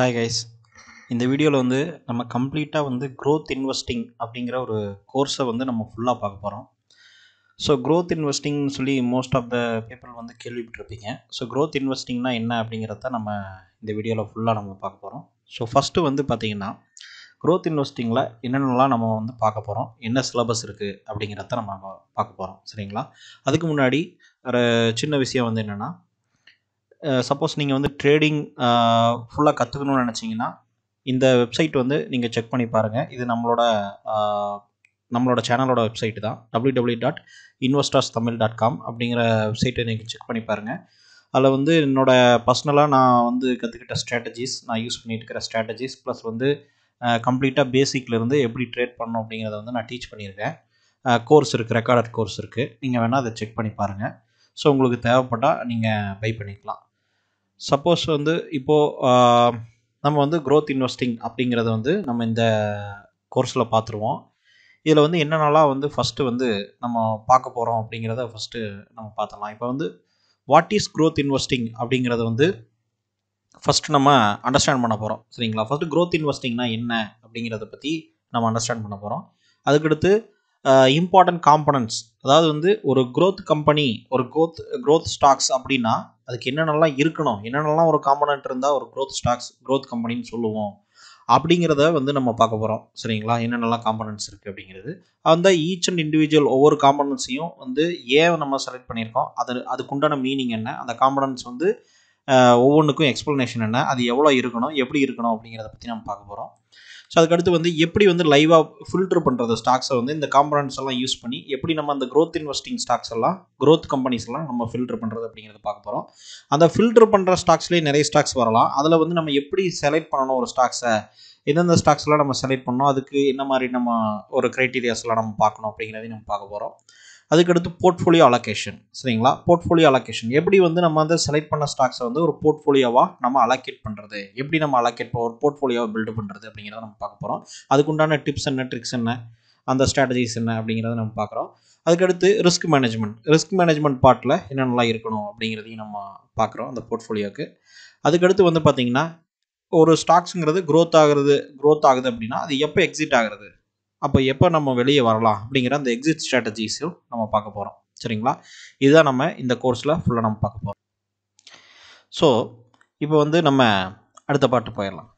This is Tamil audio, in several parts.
ஹாய் கைஸ் இந்த வீடியோவில் வந்து நம்ம கம்ப்ளீட்டாக வந்து க்ரோத் இன்வெஸ்டிங் அப்படிங்கிற ஒரு கோர்ஸை வந்து நம்ம ஃபுல்லாக பார்க்க போகிறோம் ஸோ க்ரோத் இன்வெஸ்டிங்னு சொல்லி மோஸ்ட் ஆஃப் த பீப்புள் வந்து கேள்விப்பட்டிருப்பீங்க ஸோ க்ரோத் இன்வெஸ்டிங்னா என்ன அப்படிங்கிறத நம்ம இந்த வீடியோவில் ஃபுல்லாக நம்ம பார்க்க போகிறோம் ஸோ ஃபஸ்ட்டு வந்து பார்த்திங்கன்னா க்ரோத் இன்வெஸ்டிங்கில் என்னென்னலாம் நம்ம வந்து பார்க்க போகிறோம் என்ன சிலபஸ் இருக்குது அப்படிங்கிறத நம்ம பார்க்க போகிறோம் சரிங்களா அதுக்கு முன்னாடி ஒரு சின்ன விஷயம் வந்து என்னென்னா சப்போஸ் நீங்கள் வந்து ட்ரேடிங் ஃபுல்லாக கற்றுக்கணும்னு நினச்சிங்கன்னா இந்த வெப்சைட் வந்து நீங்கள் செக் பண்ணி பாருங்கள் இது நம்மளோட நம்மளோட சேனலோட வெப்சைட் தான் W W dot investors Tamil dot com அப்படிங்கிற வெப்சைட்டை நீங்கள் செக் பண்ணி பாருங்கள் அதில் வந்து என்னோடய பர்சனலாக நான் வந்து கற்றுக்கிட்ட ஸ்ட்ராட்டஜிஸ் நான் யூஸ் பண்ணிட்டு இருக்கிற ஸ்ட்ராட்டஜிஸ் ப்ளஸ் வந்து கம்ப்ளீட்டாக பேசிக்லேருந்து எப்படி ட்ரேட் பண்ணணும் அப்படிங்கிறத வந்து நான் டீச் பண்ணியிருக்கேன் கோர்ஸ் இருக்குது ரெக்கார்டட் கோர்ஸ் இருக்குது நீங்கள் வேணால் அதை செக் பண்ணி பாருங்கள் ஸோ உங்களுக்கு தேவைப்பட்டால் நீங்கள் பை பண்ணிக்கலாம் சப்போஸ் வந்து இப்போது நம்ம வந்து க்ரோத் இன்வெஸ்டிங் அப்படிங்கிறத வந்து நம்ம இந்த கோர்ஸில் பார்த்துருவோம் இதில் வந்து என்னென்னலாம் வந்து ஃபஸ்ட்டு வந்து நம்ம பார்க்க போகிறோம் அப்படிங்கிறத ஃபஸ்ட்டு நம்ம பார்த்துடலாம் இப்போ வந்து வாட் இஸ் க்ரோத் இன்வெஸ்டிங் அப்படிங்கிறத வந்து ஃபஸ்ட்டு நம்ம அண்டர்ஸ்டாண்ட் பண்ண போகிறோம் சரிங்களா ஃபஸ்ட்டு க்ரோத் இன்வெஸ்டிங்னா என்ன அப்படிங்கிறத பற்றி நம்ம அண்டர்ஸ்டாண்ட் பண்ண போகிறோம் அதுக்கடுத்து இம்பார்ட்டன்ட் காம்பனன்ட்ஸ் அதாவது வந்து ஒரு க்ரோத் கம்பெனி ஒரு க்ரோத் க்ரோத் ஸ்டாக்ஸ் அப்படின்னா அதுக்கு என்னென்னலாம் இருக்கணும் என்னென்னலாம் ஒரு காம்பனன்ட் இருந்தால் ஒரு க்ரோத் ஸ்டாக்ஸ் க்ரோத் கம்பெனின்னு சொல்லுவோம் அப்படிங்கிறத வந்து நம்ம பார்க்க போகிறோம் சரிங்களா என்னென்னலாம் காம்பனன்ட்ஸ் இருக்குது அப்படிங்கிறது அந்த ஈச் அண்ட் இண்டிவிஜுவல் ஒவ்வொரு காம்பனன்ஸையும் வந்து ஏன் நம்ம செலக்ட் பண்ணியிருக்கோம் அது அதுக்குண்டான மீனிங் என்ன அந்த காம்பனன்ஸ் வந்து ஒவ்வொன்றுக்கும் எக்ஸ்ப்ளனேஷன் என்ன அது எவ்வளோ இருக்கணும் எப்படி இருக்கணும் அப்படிங்கிறத பற்றி நம்ம பார்க்க போகிறோம் ஸோ அதுக்கடுத்து வந்து எப்படி வந்து லைவாக ஃபில்டர் பண்ணுறது ஸ்டாக்ஸை வந்து இந்த காம்பனன்ட்ஸ் எல்லாம் யூஸ் பண்ணி எப்படி நம்ம அந்த க்ரோத் இன்வெஸ்டிங் ஸ்டாக்ஸ் எல்லாம் க்ரோத் கம்பெனிஸ் எல்லாம் நம்ம ஃபில்டர் பண்ணுறது அப்படிங்கிறத பார்க்க போகிறோம் அந்த ஃபில்டர் பண்ணுற ஸ்டாக்ஸ்லேயே நிறைய ஸ்டாக்ஸ் வரலாம் அதில் வந்து நம்ம எப்படி செலக்ட் பண்ணணும் ஒரு ஸ்டாக்ஸை எந்தெந்த ஸ்டாக்ஸ்லாம் நம்ம செலக்ட் பண்ணோம் அதுக்கு என்ன மாதிரி நம்ம ஒரு க்ரைட்டீரியாஸ்லாம் நம்ம பார்க்கணும் அப்படிங்கிறதையும் நம்ம பார்க்க போகிறோம் அதுக்கடுத்து போர்ட்ஃபோலியோ அலோகேஷன் சரிங்களா போர்ட்ஃபோலியோ அலோகேஷன் எப்படி வந்து நம்ம வந்து செலக்ட் பண்ண ஸ்டாக்ஸை வந்து ஒரு போர்ட்ஃபோலியோவாக நம்ம அலோகேட் பண்ணுறது எப்படி நம்ம அலோகேட் ஒரு போர்ட்ஃபோலியோவை பில்டு பண்ணுறது அப்படிங்கிறத நம்ம பார்க்க போகிறோம் அதுக்குண்டான டிப்ஸ் என்ன ட்ரிக்ஸ் என்ன அந்த ஸ்ட்ராட்டஜிஸ் என்ன அப்படிங்கிறத நம்ம பார்க்குறோம் அதுக்கடுத்து ரிஸ்க் மேனேஜ்மெண்ட் ரிஸ்க் மேனேஜ்மெண்ட் பார்ட்டில் என்னென்னலாம் இருக்கணும் அப்படிங்கிறதையும் நம்ம பார்க்குறோம் அந்த போர்ட்ஃபோலியோக்கு அதுக்கடுத்து வந்து பார்த்திங்கன்னா ஒரு ஸ்டாக்ஸுங்கிறது க்ரோத் ஆகுறது க்ரோத் ஆகுது அப்படின்னா அது எப்போ எக்ஸிட் ஆகிறது அப்போ எப்போ நம்ம வெளியே வரலாம் அப்படிங்கிற அந்த எக்ஸிட் ஸ்ட்ராட்டஜிஸும் நம்ம பார்க்க போகிறோம் சரிங்களா இதுதான் நம்ம இந்த கோர்ஸில் ஃபுல்லாக நம்ம பார்க்க போகிறோம் ஸோ இப்போ வந்து நம்ம அடுத்த பாட்டு போயிடலாம்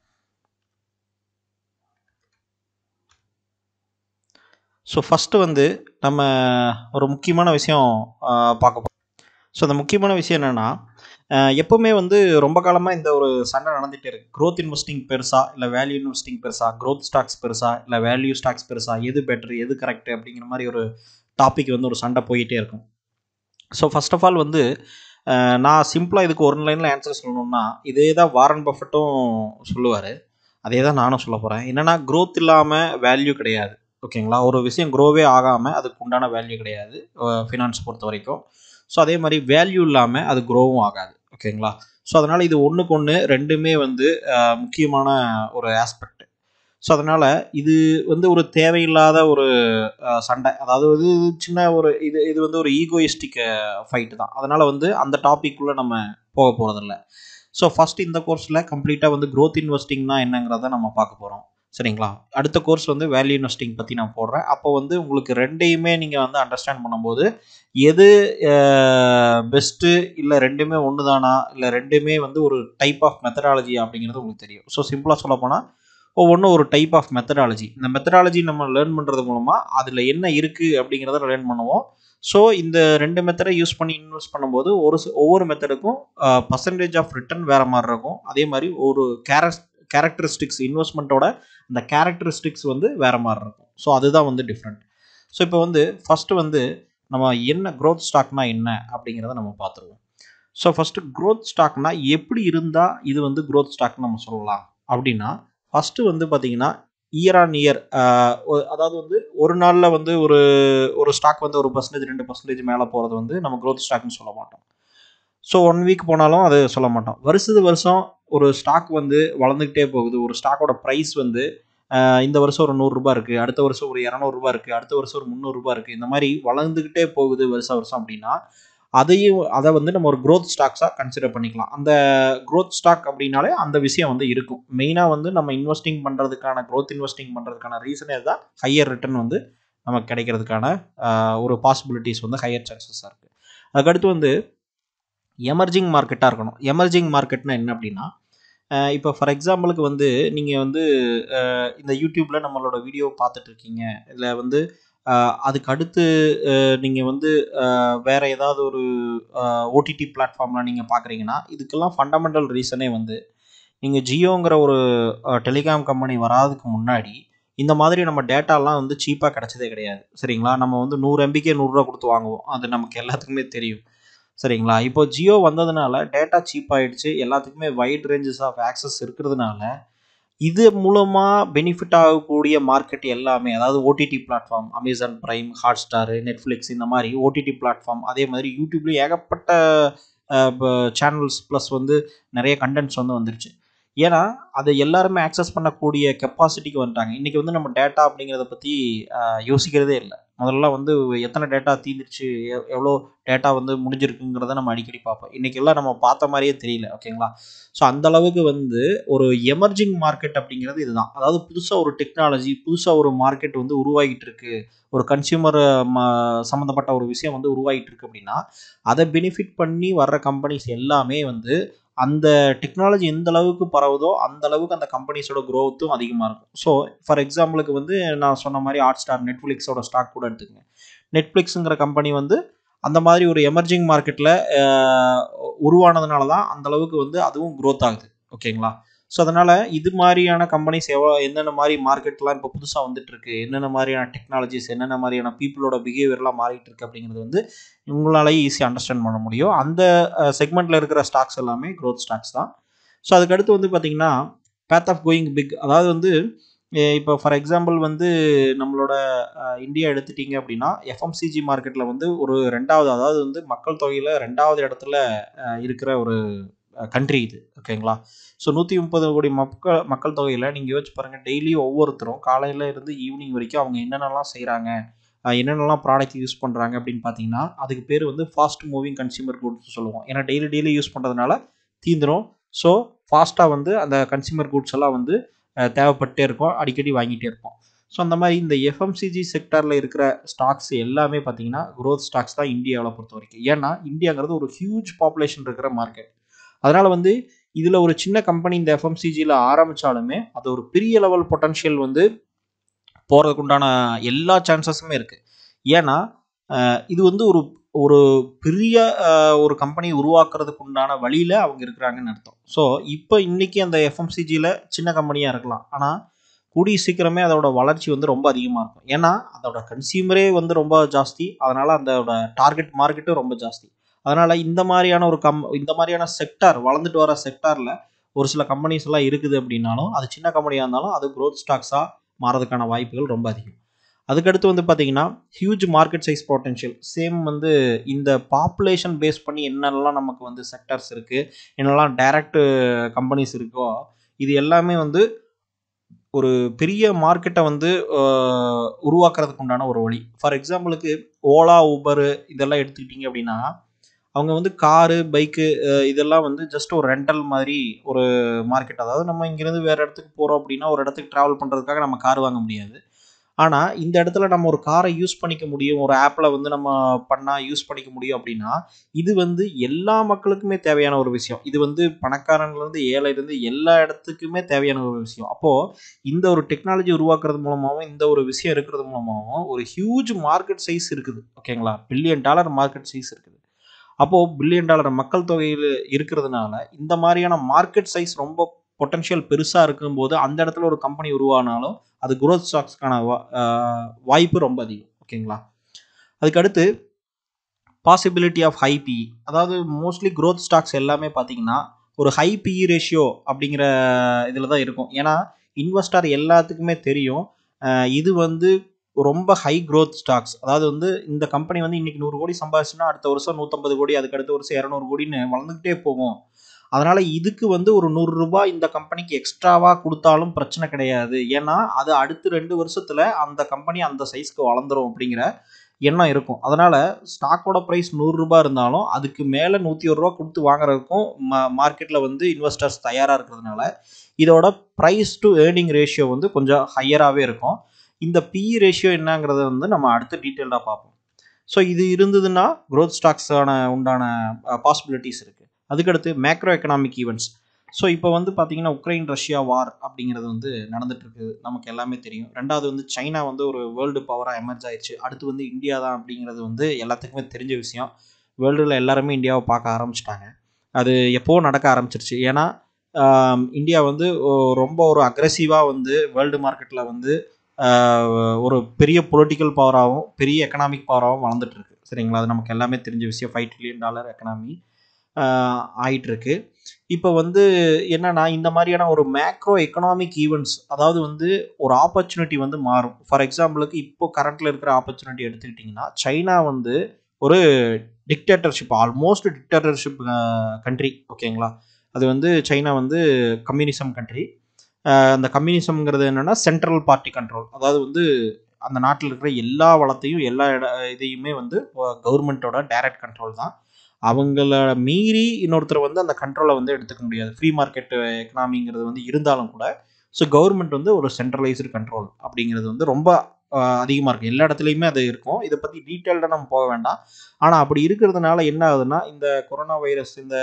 ஸோ ஃபஸ்ட்டு வந்து நம்ம ஒரு முக்கியமான விஷயம் பார்க்க போகிறோம் ஸோ அந்த முக்கியமான விஷயம் என்னென்னா எப்போவுமே வந்து ரொம்ப காலமாக இந்த ஒரு சண்டை நடந்துகிட்டே இருக்குது க்ரோத் இன்வெஸ்டிங் பெருசா இல்லை வேல்யூ இன்வெஸ்டிங் பெருசா க்ரோத் ஸ்டாக்ஸ் பெருசா இல்லை வேல்யூ ஸ்டாக்ஸ் பெருசா எது பெட்ரு எது கரெக்டு அப்படிங்கிற மாதிரி ஒரு டாபிக் வந்து ஒரு சண்டை போயிட்டே இருக்கும் ஸோ ஃபஸ்ட் ஆஃப் ஆல் வந்து நான் சிம்பிளாக இதுக்கு ஒரு லைனில் ஆன்சர் சொல்லணும்னா இதே தான் வாரன் பஃபட்டும் சொல்லுவார் அதே தான் நானும் சொல்ல போகிறேன் என்னென்னா க்ரோத் இல்லாமல் வேல்யூ கிடையாது ஓகேங்களா ஒரு விஷயம் க்ரோவே ஆகாமல் அதுக்கு உண்டான வேல்யூ கிடையாது ஃபினான்ஸ் பொறுத்த வரைக்கும் ஸோ அதே மாதிரி வேல்யூ இல்லாமல் அது க்ரோவும் ஆகாது ஓகேங்களா ஸோ அதனால் இது ஒன்றுக்கு ஒன்று ரெண்டுமே வந்து முக்கியமான ஒரு ஆஸ்பெக்ட் ஸோ அதனால் இது வந்து ஒரு தேவையில்லாத ஒரு சண்டை அதாவது சின்ன ஒரு இது இது வந்து ஒரு ஈகோயிஸ்டிக் ஃபைட்டு தான் அதனால் வந்து அந்த டாப்பிக்குள்ளே நம்ம போக போகிறதில்ல ஸோ ஃபஸ்ட் இந்த கோர்ஸில் கம்ப்ளீட்டாக வந்து க்ரோத் இன்வெஸ்டிங்னா என்னங்கிறத நம்ம பார்க்க போகிறோம் சரிங்களா அடுத்த கோர்ஸ் வந்து வேல்யூ இன்வெஸ்டிங் பற்றி நான் போடுறேன் அப்போ வந்து உங்களுக்கு ரெண்டையுமே நீங்கள் வந்து அண்டர்ஸ்டாண்ட் பண்ணும்போது எது பெஸ்ட்டு இல்லை ரெண்டுமே ஒன்று தானா இல்லை ரெண்டுமே வந்து ஒரு டைப் ஆஃப் மெத்தடாலஜி அப்படிங்கிறது உங்களுக்கு தெரியும் ஸோ சிம்பிளாக சொல்ல போனால் ஒவ்வொன்றும் ஒரு டைப் ஆஃப் மெத்தடாலஜி இந்த மெத்தடாலஜி நம்ம லேர்ன் பண்ணுறது மூலமாக அதில் என்ன இருக்குது அப்படிங்கிறத லேர்ன் பண்ணுவோம் ஸோ இந்த ரெண்டு மெத்தடை யூஸ் பண்ணி இன்வெஸ்ட் பண்ணும்போது ஒரு ஒவ்வொரு மெத்தடுக்கும் பர்சன்டேஜ் ஆஃப் ரிட்டர்ன் வேறு மாதிரி இருக்கும் அதே மாதிரி ஒரு கேரஸ் கேரக்டரிஸ்டிக்ஸ் இன்வெஸ்ட்மெண்ட்டோட அந்த கேரக்டரிஸ்டிக்ஸ் வந்து வேறு மாதிரி இருக்கும் ஸோ அதுதான் வந்து டிஃப்ரெண்ட் ஸோ இப்போ வந்து ஃபஸ்ட்டு வந்து நம்ம என்ன க்ரோத் ஸ்டாக்னா என்ன அப்படிங்கிறத நம்ம பார்த்துருவோம் ஸோ ஃபஸ்ட்டு க்ரோத் ஸ்டாக்னா எப்படி இருந்தால் இது வந்து க்ரோத் ஸ்டாக்னு நம்ம சொல்லலாம் அப்படின்னா ஃபஸ்ட்டு வந்து பார்த்திங்கன்னா இயர் ஆன் இயர் அதாவது வந்து ஒரு நாளில் வந்து ஒரு ஒரு ஸ்டாக் வந்து ஒரு பர்சன்டேஜ் ரெண்டு பர்சன்டேஜ் மேலே போகிறது வந்து நம்ம க்ரோத் ஸ்டாக்னு சொல்ல மாட்டோம் ஸோ ஒன் வீக் போனாலும் அது சொல்ல மாட்டோம் வருஷத்து வருஷம் ஒரு ஸ்டாக் வந்து வளர்ந்துக்கிட்டே போகுது ஒரு ஸ்டாக்கோட ப்ரைஸ் வந்து இந்த வருஷம் ஒரு நூறுரூபா இருக்குது அடுத்த வருஷம் ஒரு இரநூறுபா இருக்குது அடுத்த வருஷம் ஒரு முந்நூறுரூபா இருக்குது இந்த மாதிரி வளர்ந்துக்கிட்டே போகுது வருஷம் வருஷம் அப்படின்னா அதையும் அதை வந்து நம்ம ஒரு க்ரோத் ஸ்டாக்ஸாக கன்சிடர் பண்ணிக்கலாம் அந்த க்ரோத் ஸ்டாக் அப்படின்னாலே அந்த விஷயம் வந்து இருக்கும் மெயினாக வந்து நம்ம இன்வெஸ்டிங் பண்ணுறதுக்கான க்ரோத் இன்வெஸ்டிங் பண்ணுறதுக்கான ரீசனே தான் ஹையர் ரிட்டர்ன் வந்து நமக்கு கிடைக்கிறதுக்கான ஒரு பாசிபிலிட்டிஸ் வந்து ஹையர் சான்சஸாக இருக்குது அதுக்கடுத்து வந்து எமர்ஜிங் மார்க்கெட்டாக இருக்கணும் எமர்ஜிங் மார்க்கெட்னா என்ன அப்படின்னா இப்போ ஃபார் எக்ஸாம்பிளுக்கு வந்து நீங்கள் வந்து இந்த யூடியூப்பில் நம்மளோட வீடியோ பார்த்துட்ருக்கீங்க இல்லை வந்து அதுக்கு அடுத்து நீங்கள் வந்து வேறு ஏதாவது ஒரு ஓடிடி பிளாட்ஃபார்மில் நீங்கள் பார்க்குறீங்கன்னா இதுக்கெல்லாம் ஃபண்டமெண்டல் ரீசனே வந்து நீங்கள் ஜியோங்கிற ஒரு டெலிகாம் கம்பெனி வராதுக்கு முன்னாடி இந்த மாதிரி நம்ம டேட்டாலாம் வந்து சீப்பாக கிடச்சதே கிடையாது சரிங்களா நம்ம வந்து நூறு எம்பிக்கே நூறுரூவா கொடுத்து வாங்குவோம் அது நமக்கு எல்லாத்துக்குமே தெரியும் சரிங்களா இப்போ ஜியோ வந்ததுனால டேட்டா சீப் ஆகிடுச்சு எல்லாத்துக்குமே வைட் ரேஞ்சஸ் ஆஃப் ஆக்சஸ் இருக்கிறதுனால இது மூலமாக பெனிஃபிட் ஆகக்கூடிய மார்க்கெட் எல்லாமே அதாவது OTT platform Amazon Prime Hotstar Netflix இந்த மாதிரி ஓடிடி பிளாட்ஃபார்ம் அதே மாதிரி யூடியூப்லேயும் ஏகப்பட்ட சேனல்ஸ் ப்ளஸ் வந்து நிறைய கண்டென்ட்ஸ் வந்து வந்துருச்சு ஏன்னா அதை எல்லாருமே ஆக்சஸ் பண்ணக்கூடிய கெப்பாசிட்டிக்கு வந்துட்டாங்க இன்றைக்கி வந்து நம்ம டேட்டா அப்படிங்கிறத பற்றி யோசிக்கிறதே இல்லை முதல்ல வந்து எத்தனை டேட்டா தீந்துருச்சு எவ்வளோ டேட்டா வந்து முடிஞ்சிருக்குங்கிறத நம்ம அடிக்கடி பார்ப்போம் இன்றைக்கெல்லாம் நம்ம பார்த்த மாதிரியே தெரியல ஓகேங்களா ஸோ அந்த அளவுக்கு வந்து ஒரு எமர்ஜிங் மார்க்கெட் அப்படிங்கிறது இதுதான் அதாவது புதுசாக ஒரு டெக்னாலஜி புதுசாக ஒரு மார்க்கெட் வந்து உருவாகிட்டு இருக்கு ஒரு கன்சியூமர் சம்மந்தப்பட்ட ஒரு விஷயம் வந்து உருவாகிட்டு இருக்கு அப்படின்னா அதை பெனிஃபிட் பண்ணி வர்ற கம்பெனிஸ் எல்லாமே வந்து அந்த டெக்னாலஜி எந்த அளவுக்கு பரவுதோ அந்த அளவுக்கு அந்த கம்பெனிஸோட க்ரோத்தும் அதிகமாக இருக்கும் ஸோ ஃபார் எக்ஸாம்பிளுக்கு வந்து நான் சொன்ன மாதிரி ஹாட் ஸ்டார் நெட்ஃப்ளிக்ஸோட ஸ்டாக் கூட எடுத்துக்கங்க நெட்ஃப்ளிக்ஸுங்கிற கம்பெனி வந்து அந்த மாதிரி ஒரு எமர்ஜிங் மார்க்கெட்டில் உருவானதுனால தான் அந்த அளவுக்கு வந்து அதுவும் க்ரோத் ஆகுது ஓகேங்களா ஸோ அதனால் இது மாதிரியான கம்பெனிஸ் எவ்வளோ என்னென்ன மாதிரி மார்க்கெட்லாம் இப்போ புதுசாக இருக்கு என்னென்ன மாதிரியான டெக்னாலஜிஸ் என்னென்ன மாதிரியான பீப்புளோட பிஹேவியர்லாம் மாறிட்டு இருக்கு அப்படிங்கிறது வந்து உங்களாலேயே ஈஸியாக அண்டர்ஸ்டாண்ட் பண்ண முடியும் அந்த செக்மெண்ட்டில் இருக்கிற ஸ்டாக்ஸ் எல்லாமே க்ரோத் ஸ்டாக்ஸ் தான் ஸோ அதுக்கடுத்து வந்து பார்த்திங்கன்னா பேத் ஆஃப் கோயிங் பிக் அதாவது வந்து இப்போ ஃபார் எக்ஸாம்பிள் வந்து நம்மளோட இந்தியா எடுத்துட்டிங்க அப்படின்னா எஃப்எம்சிஜி மார்க்கெட்டில் வந்து ஒரு ரெண்டாவது அதாவது வந்து மக்கள் தொகையில் ரெண்டாவது இடத்துல இருக்கிற ஒரு கண்ட்ரி இது ஓகேங்களா ஸோ நூற்றி முப்பது கோடி மக்கள் மக்கள் தொகையில் நீங்கள் யோசிச்சு பாருங்கள் டெய்லி ஒவ்வொருத்தரும் காலையில் இருந்து ஈவினிங் வரைக்கும் அவங்க என்னென்னலாம் செய்கிறாங்க என்னென்னலாம் ப்ராடக்ட் யூஸ் பண்ணுறாங்க அப்படின்னு பார்த்தீங்கன்னா அதுக்கு பேர் வந்து ஃபாஸ்ட் மூவிங் கன்சியூமர் குட்ஸ் சொல்லுவோம் ஏன்னா டெய்லி டெய்லி யூஸ் பண்ணுறதுனால தீந்துடும் ஸோ ஃபாஸ்ட்டாக வந்து அந்த கன்சியூமர் குட்ஸ் எல்லாம் வந்து தேவைப்பட்டே இருக்கும் அடிக்கடி வாங்கிட்டே இருப்போம் ஸோ அந்த மாதிரி இந்த எஃப்எம்சிஜி செக்டரில் இருக்கிற ஸ்டாக்ஸ் எல்லாமே பார்த்தீங்கன்னா க்ரோத் ஸ்டாக்ஸ் தான் இந்தியாவில் பொறுத்த வரைக்கும் ஏன்னா இந்தியாங்கிறது ஒரு ஹியூஜ் பாப்புலேஷன் இருக்கிற மார்க்கெட் அதனால் வந்து இதில் ஒரு சின்ன கம்பெனி இந்த எஃப்எம்சிஜியில் ஆரம்பித்தாலுமே அது ஒரு பெரிய லெவல் பொட்டன்ஷியல் வந்து போகிறதுக்குண்டான எல்லா சான்சஸுமே இருக்குது ஏன்னா இது வந்து ஒரு ஒரு பெரிய ஒரு கம்பெனி உருவாக்குறதுக்கு உண்டான வழியில் அவங்க இருக்கிறாங்கன்னு அர்த்தம் ஸோ இப்போ இன்றைக்கி அந்த எஃப்எம்சிஜியில் சின்ன கம்பெனியாக இருக்கலாம் ஆனால் கூடிய சீக்கிரமே அதோட வளர்ச்சி வந்து ரொம்ப அதிகமாக இருக்கும் ஏன்னா அதோட கன்சியூமரே வந்து ரொம்ப ஜாஸ்தி அதனால் அதோட டார்கெட் மார்க்கெட்டும் ரொம்ப ஜாஸ்தி அதனால் இந்த மாதிரியான ஒரு கம் இந்த மாதிரியான செக்டார் வளர்ந்துட்டு வர செக்டாரில் ஒரு சில கம்பெனிஸ் எல்லாம் இருக்குது அப்படின்னாலும் அது சின்ன கம்பெனியாக இருந்தாலும் அது க்ரோத் ஸ்டாக்ஸாக மாறதுக்கான வாய்ப்புகள் ரொம்ப அதிகம் அதுக்கடுத்து வந்து பார்த்தீங்கன்னா huge market size potential same வந்து இந்த பாப்புலேஷன் பேஸ் பண்ணி என்னெல்லாம் நமக்கு வந்து செக்டர்ஸ் இருக்குது என்னெல்லாம் டைரக்டு கம்பெனிஸ் இருக்கோ இது எல்லாமே வந்து ஒரு பெரிய மார்க்கெட்டை வந்து உருவாக்குறதுக்கு உண்டான ஒரு வழி ஃபார் எக்ஸாம்பிளுக்கு ஓலா ஊபரு இதெல்லாம் எடுத்துக்கிட்டிங்க அப்படின்னா அவங்க வந்து காரு பைக்கு இதெல்லாம் வந்து ஜஸ்ட் ஒரு ரெண்டல் மாதிரி ஒரு மார்க்கெட் அதாவது நம்ம இங்கேருந்து வேறு இடத்துக்கு போகிறோம் அப்படின்னா ஒரு இடத்துக்கு ட்ராவல் பண்ணுறதுக்காக நம்ம கார் வாங்க முடியாது ஆனால் இந்த இடத்துல நம்ம ஒரு காரை யூஸ் பண்ணிக்க முடியும் ஒரு ஆப்பில் வந்து நம்ம பண்ணால் யூஸ் பண்ணிக்க முடியும் அப்படின்னா இது வந்து எல்லா மக்களுக்குமே தேவையான ஒரு விஷயம் இது வந்து பணக்காரன்லேருந்து ஏழையிலேருந்து எல்லா இடத்துக்குமே தேவையான ஒரு விஷயம் அப்போது இந்த ஒரு டெக்னாலஜி உருவாக்குறது மூலமாகவும் இந்த ஒரு விஷயம் இருக்கிறது மூலமாகவும் ஒரு ஹியூஜ் மார்க்கெட் சைஸ் இருக்குது ஓகேங்களா பில்லியன் டாலர் மார்க்கெட் சைஸ் இருக்குது அப்போது பில்லியன் டாலர் மக்கள் தொகையில் இருக்கிறதுனால இந்த மாதிரியான மார்க்கெட் சைஸ் ரொம்ப பொட்டன்ஷியல் பெருசாக இருக்கும்போது அந்த இடத்துல ஒரு கம்பெனி உருவானாலும் அது குரோத் ஸ்டாக்ஸ்க்கான வாய்ப்பு ரொம்ப அதிகம் ஓகேங்களா அதுக்கடுத்து பாசிபிலிட்டி ஆஃப் ஹைபி அதாவது மோஸ்ட்லி குரோத் ஸ்டாக்ஸ் எல்லாமே பார்த்தீங்கன்னா ஒரு ஹை பிஇ ரேஷியோ அப்படிங்கிற இதில் தான் இருக்கும் ஏன்னா இன்வெஸ்டர் எல்லாத்துக்குமே தெரியும் இது வந்து ரொம்ப ஹை க்ரோத் ஸ்டாக்ஸ் அதாவது வந்து இந்த கம்பெனி வந்து இன்னைக்கு நூறு கோடி சம்பாதிச்சுன்னா அடுத்த வருஷம் நூற்றம்பது கோடி அதுக்கு அடுத்த வருஷம் இரநூறு கோடின்னு வளர்ந்துக்கிட்டே போகும் அதனால் இதுக்கு வந்து ஒரு நூறுரூபா இந்த கம்பெனிக்கு எக்ஸ்ட்ராவாக கொடுத்தாலும் பிரச்சனை கிடையாது ஏன்னா அது அடுத்து ரெண்டு வருஷத்தில் அந்த கம்பெனி அந்த சைஸ்க்கு வளர்ந்துடும் அப்படிங்கிற எண்ணம் இருக்கும் அதனால் ஸ்டாக்கோட ப்ரைஸ் நூறுரூபா இருந்தாலும் அதுக்கு மேலே நூற்றி ஒரு ரூபா கொடுத்து வாங்குறதுக்கும் மா மார்க்கெட்டில் வந்து இன்வெஸ்டர்ஸ் தயாராக இருக்கிறதுனால இதோட ப்ரைஸ் டு ஏர்னிங் ரேஷியோ வந்து கொஞ்சம் ஹையராகவே இருக்கும் இந்த பி ரேஷியோ என்னங்கிறத வந்து நம்ம அடுத்து டீட்டெயில்டாக பார்ப்போம் ஸோ இது இருந்ததுன்னா க்ரோத் ஸ்டாக்ஸான உண்டான பாசிபிலிட்டிஸ் இருக்குது அதுக்கடுத்து மேக்ரோ எக்கனாமிக் ஈவெண்ட்ஸ் ஸோ இப்போ வந்து பார்த்தீங்கன்னா உக்ரைன் ரஷ்யா வார் அப்படிங்கிறது வந்து நடந்துட்டு நமக்கு எல்லாமே தெரியும் ரெண்டாவது வந்து சைனா வந்து ஒரு வேர்ல்டு பவராக எமர்ஜ் ஆயிடுச்சு அடுத்து வந்து இந்தியா தான் அப்படிங்கிறது வந்து எல்லாத்துக்குமே தெரிஞ்ச விஷயம் வேர்ல்டில் எல்லாருமே இந்தியாவை பார்க்க ஆரம்பிச்சிட்டாங்க அது எப்போவும் நடக்க ஆரம்பிச்சிருச்சு ஏன்னா இந்தியா வந்து ரொம்ப ஒரு அக்ரெசிவாக வந்து வேர்ல்டு மார்க்கெட்டில் வந்து ஒரு பெரிய பொலிட்டிக்கல் பவராகவும் பெரிய எக்கனாமிக் பவராகவும் வளர்ந்துட்டுருக்கு சரிங்களா அது நமக்கு எல்லாமே தெரிஞ்ச விஷயம் ஃபைவ் ட்ரில்லியன் டாலர் எக்கனாமி ஆயிட்டுருக்கு இப்போ வந்து என்னன்னா இந்த மாதிரியான ஒரு மேக்ரோ எக்கனாமிக் ஈவெண்ட்ஸ் அதாவது வந்து ஒரு ஆப்பர்ச்சுனிட்டி வந்து மாறும் ஃபார் எக்ஸாம்பிளுக்கு இப்போ கரண்ட்டில் இருக்கிற ஆப்பர்ச்சுனிட்டி எடுத்துக்கிட்டிங்கன்னா சைனா வந்து ஒரு டிக்டேட்டர்ஷிப் ஆல்மோஸ்ட் டிக்டேட்டர்ஷிப் கண்ட்ரி ஓகேங்களா அது வந்து சைனா வந்து கம்யூனிசம் கண்ட்ரி அந்த கம்யூனிசம்ங்கிறது என்னென்னா சென்ட்ரல் பார்ட்டி கண்ட்ரோல் அதாவது வந்து அந்த நாட்டில் இருக்கிற எல்லா வளத்தையும் எல்லா இட இதையுமே வந்து கவர்மெண்ட்டோட டைரக்ட் கண்ட்ரோல் தான் அவங்கள மீறி இன்னொருத்தர் வந்து அந்த கண்ட்ரோலை வந்து எடுத்துக்க முடியாது ஃப்ரீ மார்க்கெட் எக்கனாமிங்கிறது வந்து இருந்தாலும் கூட ஸோ கவர்மெண்ட் வந்து ஒரு சென்ட்ரலைஸ்டு கண்ட்ரோல் அப்படிங்கிறது வந்து ரொம்ப அதிகமாக இருக்கும் எல்லா இடத்துலையுமே அது இருக்கும் இதை பற்றி டீட்டெயில்டாக நம்ம போக வேண்டாம் ஆனால் அப்படி இருக்கிறதுனால என்ன ஆகுதுன்னா இந்த கொரோனா வைரஸ் இந்த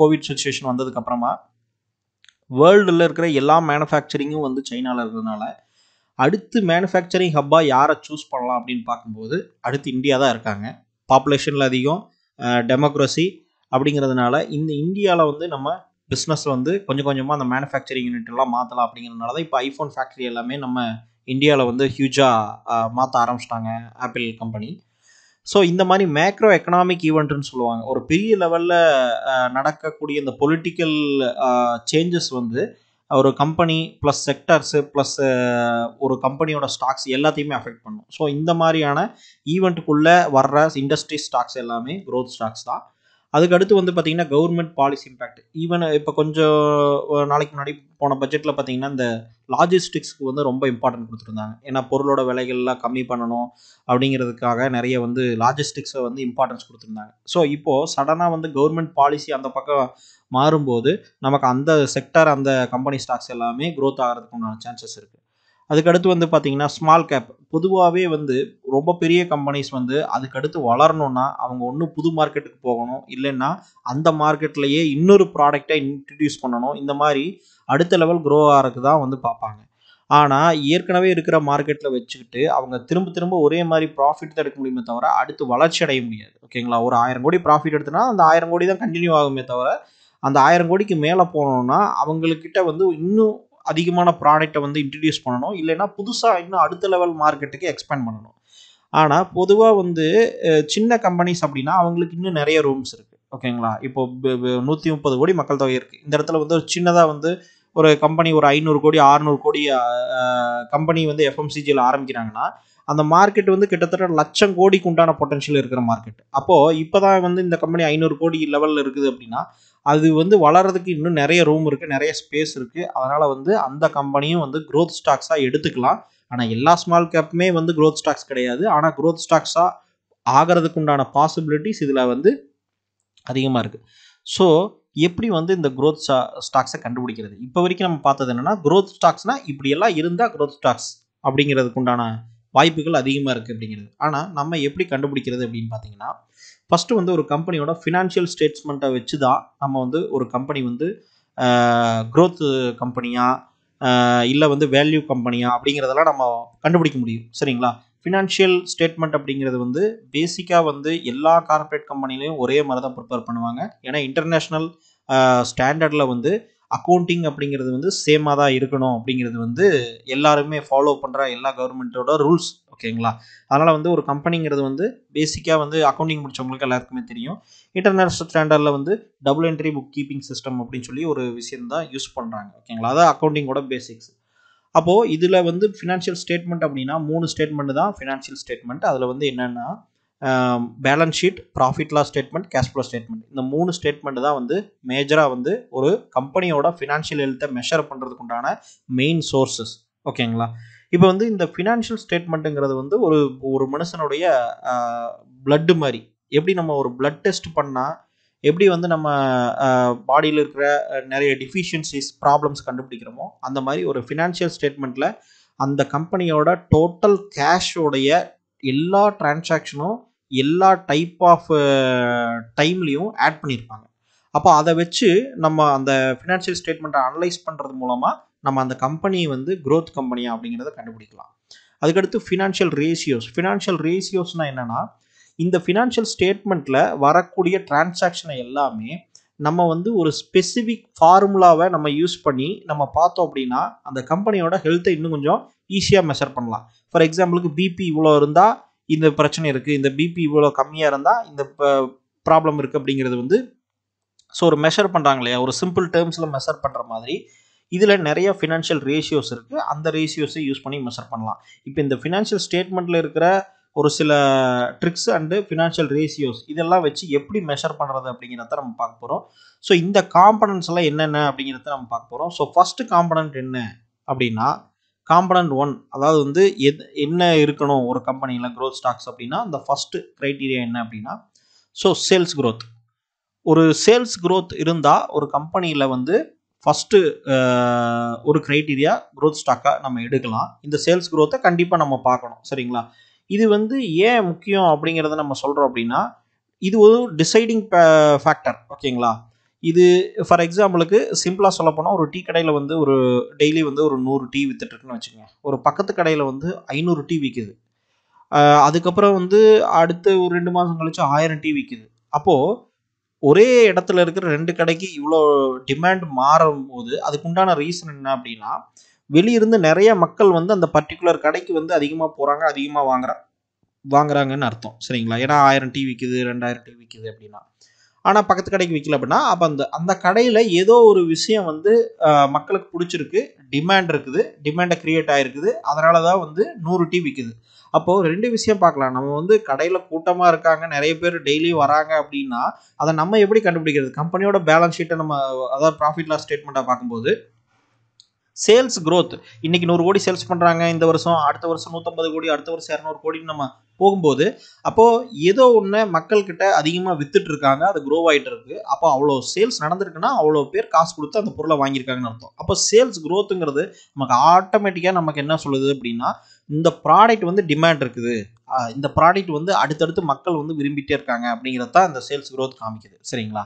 கோவிட் சுச்சுவேஷன் வந்ததுக்கப்புறமா வேர்ல்டில் இருக்கிற எல்லா மேனுஃபேக்சரிங்கும் வந்து சைனாவில் இருக்கிறதுனால அடுத்து மேனுஃபேக்சரிங் ஹப்பாக யாரை சூஸ் பண்ணலாம் அப்படின்னு பார்க்கும்போது அடுத்து இந்தியா தான் இருக்காங்க பாப்புலேஷனில் அதிகம் டெமோக்ரஸி அப்படிங்கிறதுனால இந்த இந்தியாவில் வந்து நம்ம பிஸ்னஸ் வந்து கொஞ்சம் கொஞ்சமாக அந்த மேனுஃபேக்சரிங் யூனிட் எல்லாம் மாற்றலாம் அப்படிங்கிறதுனால தான் இப்போ ஐஃபோன் ஃபேக்ட்ரி எல்லாமே நம்ம இந்தியாவில் வந்து ஹியூஜாக மாற்ற ஆரம்பிச்சிட்டாங்க ஆப்பிள் கம்பெனி ஸோ இந்த மாதிரி மேக்ரோ எக்கனாமிக் ஈவெண்ட்னு சொல்லுவாங்க ஒரு பெரிய லெவலில் நடக்கக்கூடிய இந்த பொலிட்டிக்கல் சேஞ்சஸ் வந்து ஒரு கம்பெனி ப்ளஸ் செக்டர்ஸு ப்ளஸ் ஒரு கம்பெனியோட ஸ்டாக்ஸ் எல்லாத்தையுமே அஃபெக்ட் பண்ணும் ஸோ இந்த மாதிரியான ஈவெண்ட்டுக்குள்ளே வர்ற இண்டஸ்ட்ரி ஸ்டாக்ஸ் எல்லாமே க்ரோத் ஸ்டாக்ஸ் தான் அதுக்கு அடுத்து வந்து பார்த்தீங்கன்னா கவர்மெண்ட் பாலிசி இம்பேக்ட் ஈவன் இப்போ கொஞ்சம் நாளைக்கு முன்னாடி போன பட்ஜெட்டில் பார்த்தீங்கன்னா இந்த லாஜிஸ்டிக்ஸ்க்கு வந்து ரொம்ப இம்பார்ட்டன்ட் கொடுத்துருந்தாங்க ஏன்னா பொருளோட விலைகள்லாம் கம்மி பண்ணணும் அப்படிங்கிறதுக்காக நிறைய வந்து லாஜிஸ்டிக்ஸை வந்து இம்பார்ட்டன்ஸ் கொடுத்துருந்தாங்க ஸோ இப்போது சடனாக வந்து கவர்மெண்ட் பாலிசி அந்த பக்கம் மாறும்போது நமக்கு அந்த செக்டர் அந்த கம்பெனி ஸ்டாக்ஸ் எல்லாமே க்ரோத் ஆகிறதுக்கு சான்சஸ் இருக்குது அதுக்கடுத்து வந்து பார்த்தீங்கன்னா ஸ்மால் கேப் பொதுவாகவே வந்து ரொம்ப பெரிய கம்பெனிஸ் வந்து அதுக்கடுத்து வளரணும்னா அவங்க ஒன்றும் புது மார்க்கெட்டுக்கு போகணும் இல்லைன்னா அந்த மார்க்கெட்லேயே இன்னொரு ப்ராடக்டை இன்ட்ரடியூஸ் பண்ணணும் இந்த மாதிரி அடுத்த லெவல் க்ரோ ஆகிறதுக்கு தான் வந்து பார்ப்பாங்க ஆனால் ஏற்கனவே இருக்கிற மார்க்கெட்டில் வச்சுக்கிட்டு அவங்க திரும்ப திரும்ப ஒரே மாதிரி ப்ராஃபிட் தான் எடுக்க முடியுமே தவிர அடுத்து வளர்ச்சி அடைய முடியாது ஓகேங்களா ஒரு ஆயிரம் கோடி ப்ராஃபிட் எடுத்தனா அந்த ஆயிரம் கோடி தான் கண்டினியூ ஆகுமே தவிர அந்த ஆயிரம் கோடிக்கு மேலே போனோம்னா அவங்கக்கிட்ட வந்து இன்னும் அதிகமான ப்ராடக்டை வந்து இன்ட்ரடியூஸ் பண்ணணும் இல்லைன்னா புதுசாக இன்னும் அடுத்த லெவல் மார்க்கெட்டுக்கு எக்ஸ்பேண்ட் பண்ணணும் ஆனால் பொதுவாக வந்து சின்ன கம்பெனிஸ் அப்படின்னா அவங்களுக்கு இன்னும் நிறைய ரூம்ஸ் இருக்குது ஓகேங்களா இப்போ நூற்றி முப்பது கோடி மக்கள் தொகை இருக்குது இந்த இடத்துல வந்து ஒரு சின்னதாக வந்து ஒரு கம்பெனி ஒரு ஐநூறு கோடி ஆறுநூறு கோடி கம்பெனி வந்து எஃப்எம்சிஜியில் ஆரம்பிக்கிறாங்கன்னா அந்த மார்க்கெட் வந்து கிட்டத்தட்ட லட்சம் கோடிக்கு உண்டான பொட்டன்ஷியல் இருக்கிற மார்க்கெட் அப்போது இப்போ தான் வந்து இந்த கம்பெனி ஐநூறு கோடி லெவலில் இருக்குது அப்படின்னா அது வந்து வளர்கிறதுக்கு இன்னும் நிறைய ரூம் இருக்குது நிறைய ஸ்பேஸ் இருக்குது அதனால் வந்து அந்த கம்பெனியும் வந்து க்ரோத் ஸ்டாக்ஸாக எடுத்துக்கலாம் ஆனால் எல்லா ஸ்மால் கேப்புமே வந்து க்ரோத் ஸ்டாக்ஸ் கிடையாது ஆனால் க்ரோத் ஸ்டாக்ஸாக ஆகிறதுக்கு உண்டான பாசிபிலிட்டிஸ் இதில் வந்து அதிகமாக இருக்குது ஸோ எப்படி வந்து இந்த க்ரோத் ஸ்டா ஸ்டாக்ஸை கண்டுபிடிக்கிறது இப்போ வரைக்கும் நம்ம பார்த்தது என்னென்னா க்ரோத் ஸ்டாக்ஸ்னால் இப்படியெல்லாம் இருந்தால் க்ரோத் ஸ்டாக்ஸ் அப்படிங்கிறதுக்கு உண்டான வாய்ப்புகள் அதிகமாக இருக்குது அப்படிங்கிறது ஆனால் நம்ம எப்படி கண்டுபிடிக்கிறது அப்படின்னு பார்த்தீங்கன்னா ஃபஸ்ட்டு வந்து ஒரு கம்பெனியோட ஃபினான்ஷியல் ஸ்டேட்ஸ்மெண்ட்டை வச்சு தான் நம்ம வந்து ஒரு கம்பெனி வந்து க்ரோத்து கம்பெனியாக இல்லை வந்து வேல்யூ கம்பெனியா அப்படிங்கிறதெல்லாம் நம்ம கண்டுபிடிக்க முடியும் சரிங்களா ஃபினான்ஷியல் ஸ்டேட்மெண்ட் அப்படிங்கிறது வந்து பேசிக்காக வந்து எல்லா கார்ப்பரேட் கம்பெனிலையும் ஒரே மாதிரி தான் ப்ரிப்பேர் பண்ணுவாங்க ஏன்னா இன்டர்நேஷ்னல் ஸ்டாண்டர்டில் வந்து அக்கௌண்டிங் அப்படிங்கிறது வந்து சேமாக தான் இருக்கணும் அப்படிங்கிறது வந்து எல்லாருமே ஃபாலோ பண்ணுற எல்லா கவர்மெண்ட்டோட ரூல்ஸ் ஓகேங்களா அதனால் வந்து ஒரு கம்பெனிங்கிறது வந்து பேசிக்காக வந்து அக்கௌண்டிங் முடிச்சவங்களுக்கு எல்லாருக்குமே தெரியும் இன்டர்நேஷ்னல் ஸ்டாண்டர்டில் வந்து double entry bookkeeping system அப்படின்னு சொல்லி ஒரு விஷயம் தான் யூஸ் பண்ணுறாங்க ஓகேங்களா அதான் அக்கௌண்டிங்கோட பேசிக்ஸ் அப்போது இதில் வந்து ஃபினான்ஷியல் ஸ்டேட்மெண்ட் அப்படின்னா மூணு ஸ்டேட்மெண்ட் தான் ஃபினான்ஷியல் ஸ்டேட்மெண்ட் அதில் வந்து என்னென்னா balance sheet profit loss statement cash flow statement இந்த மூணு ஸ்டேட்மெண்ட் தான் வந்து மேஜராக வந்து ஒரு கம்பெனியோட ஃபினான்ஷியல் ஹெல்த்தை மெஷர் பண்ணுறதுக்கு உண்டான மெயின் சோர்ஸஸ் ஓகேங்களா இப்போ வந்து இந்த ஃபினான்ஷியல் ஸ்டேட்மெண்ட்டுங்கிறது வந்து ஒரு ஒரு மனுஷனுடைய பிளட்டு மாதிரி எப்படி நம்ம ஒரு பிளட் டெஸ்ட் பண்ணால் எப்படி வந்து நம்ம பாடியில் இருக்கிற நிறைய டிஃபிஷியன்சிஸ் ப்ராப்ளம்ஸ் கண்டுபிடிக்கிறோமோ அந்த மாதிரி ஒரு ஃபினான்ஷியல் ஸ்டேட்மெண்ட்டில் அந்த கம்பெனியோட டோட்டல் கேஷோடைய எல்லா டிரான்சாக்ஷனும் எல்லா டைப் ஆஃப் டைம்லேயும் ஆட் பண்ணியிருப்பாங்க அப்போ அதை வச்சு நம்ம அந்த ஃபினான்ஷியல் ஸ்டேட்மெண்ட்டை அனலைஸ் பண்ணுறது மூலமாக நம்ம அந்த கம்பெனியை வந்து க்ரோத் கம்பெனியா அப்படிங்கிறத கண்டுபிடிக்கலாம் அதுக்கடுத்து ஃபினான்ஷியல் ரேஷியோஸ் ஃபினான்ஷியல் ரேஷியோஸ்னால் என்னென்னா இந்த ஃபினான்ஷியல் ஸ்டேட்மெண்ட்டில் வரக்கூடிய டிரான்சாக்ஷனை எல்லாமே நம்ம வந்து ஒரு ஸ்பெசிஃபிக் ஃபார்முலாவை நம்ம யூஸ் பண்ணி நம்ம பார்த்தோம் அப்படின்னா அந்த கம்பெனியோட ஹெல்த்தை இன்னும் கொஞ்சம் ஈஸியாக மெஷர் பண்ணலாம் ஃபார் எக்ஸாம்பிளுக்கு பிபி இவ்வளோ இருந்தால் இந்த பிரச்சனை இருக்குது இந்த பிபி இவ்வளோ கம்மியாக இருந்தால் இந்த ப்ராப்ளம் இருக்குது அப்படிங்கிறது வந்து ஸோ ஒரு மெஷர் பண்ணுறாங்க இல்லையா ஒரு சிம்பிள் டேர்ம்ஸில் மெஷர் பண்ணுற மாதிரி இதில் நிறைய ஃபினான்ஷியல் ரேஷியோஸ் இருக்குது அந்த ரேஷியோஸை யூஸ் பண்ணி மெஷர் பண்ணலாம் இப்போ இந்த ஃபினான்ஷியல் ஸ்டேட்மெண்ட்டில் இருக்கிற ஒரு சில ட்ரிக்ஸ் அண்டு ஃபினான்ஷியல் ரேஷியோஸ் இதெல்லாம் வச்சு எப்படி மெஷர் பண்ணுறது அப்படிங்கிறத நம்ம பார்க்க போகிறோம் ஸோ இந்த காம்பனன்ஸ் எல்லாம் என்னென்ன அப்படிங்கிறத நம்ம பார்க்க போகிறோம் ஸோ ஃபஸ்ட்டு காம்பனன்ட் என்ன அப்படின்னா காம்பனண்ட் ஒன் அதாவது வந்து எது என்ன இருக்கணும் ஒரு கம்பெனியில் க்ரோத் ஸ்டாக்ஸ் அப்படின்னா அந்த ஃபஸ்ட்டு க்ரைட்டீரியா என்ன அப்படின்னா ஸோ சேல்ஸ் க்ரோத் ஒரு சேல்ஸ் க்ரோத் இருந்தால் ஒரு கம்பெனியில் வந்து ஃபஸ்ட்டு uh, ஒரு க்ரைட்டீரியா க்ரோத் ஸ்டாக்காக நம்ம எடுக்கலாம் இந்த சேல்ஸ் க்ரோத்தை கண்டிப்பாக நம்ம பார்க்கணும் சரிங்களா இது வந்து ஏன் முக்கியம் அப்படிங்கிறத நம்ம சொல்கிறோம் அப்படின்னா இது ஒரு டிசைடிங் ஃபேக்டர் uh, ஓகேங்களா இது ஃபார் எக்ஸாம்பிளுக்கு சிம்பிளாக சொல்ல போனால் ஒரு டீ கடையில் வந்து ஒரு டெய்லி வந்து ஒரு நூறு டீ வித்துட்டுருக்குன்னு வச்சுக்கோங்க ஒரு பக்கத்து கடையில் வந்து ஐநூறு டீ விற்கிது அதுக்கப்புறம் வந்து அடுத்த ஒரு ரெண்டு மாதம் கழிச்சு ஆயிரம் டீ விற்கிது அப்போது ஒரே இடத்துல இருக்கிற ரெண்டு கடைக்கு இவ்வளோ டிமாண்ட் மாறும் போது அதுக்குண்டான ரீசன் என்ன அப்படின்னா வெளியிருந்து நிறைய மக்கள் வந்து அந்த பர்டிகுலர் கடைக்கு வந்து அதிகமாக போகிறாங்க அதிகமாக வாங்குறாங்க வாங்குறாங்கன்னு அர்த்தம் சரிங்களா ஏன்னா ஆயிரம் டீ விற்குது ரெண்டாயிரம் டீ விற்குது அப்படின்னா ஆனால் பக்கத்து கடைக்கு விற்கல அப்படின்னா அப்போ அந்த அந்த கடையில் ஏதோ ஒரு விஷயம் வந்து மக்களுக்கு பிடிச்சிருக்கு டிமாண்ட் இருக்குது டிமாண்டை க்ரியேட் ஆகிருக்குது அதனால தான் வந்து நூறு டீ விற்குது அப்போது ரெண்டு விஷயம் பார்க்கலாம் நம்ம வந்து கடையில் கூட்டமாக இருக்காங்க நிறைய பேர் டெய்லி வராங்க அப்படின்னா அதை நம்ம எப்படி கண்டுபிடிக்கிறது கம்பெனியோட பேலன்ஸ் ஷீட்டை நம்ம அதாவது ப்ராஃபிட் லாஸ் ஸ்டேட்மெண்ட்டாக பார்க்கும்போது சேல்ஸ் க்ரோத் இன்னைக்கு நூறு கோடி சேல்ஸ் பண்ணுறாங்க இந்த வருஷம் அடுத்த வருஷம் நூற்றம்பது கோடி அடுத்த வருஷம் இரநூறு கோடின்னு நம்ம போகும்போது அப்போது ஏதோ ஒன்று மக்கள்கிட்ட அதிகமாக வித்துட்டு இருக்காங்க அது க்ரோ ஆகிட்டு இருக்கு அப்போ அவ்வளோ சேல்ஸ் நடந்திருக்குன்னா அவ்வளோ பேர் காசு கொடுத்து அந்த பொருளை வாங்கியிருக்காங்கன்னு அர்த்தம் அப்போ சேல்ஸ் க்ரோத்துங்கிறது நமக்கு ஆட்டோமேட்டிக்காக நமக்கு என்ன சொல்லுது அப்படின்னா இந்த ப்ராடக்ட் வந்து டிமாண்ட் இருக்குது இந்த ப்ராடக்ட் வந்து அடுத்தடுத்து மக்கள் வந்து விரும்பிட்டே இருக்காங்க அப்படிங்கிறது தான் இந்த சேல்ஸ் க்ரோத் காமிக்குது சரிங்களா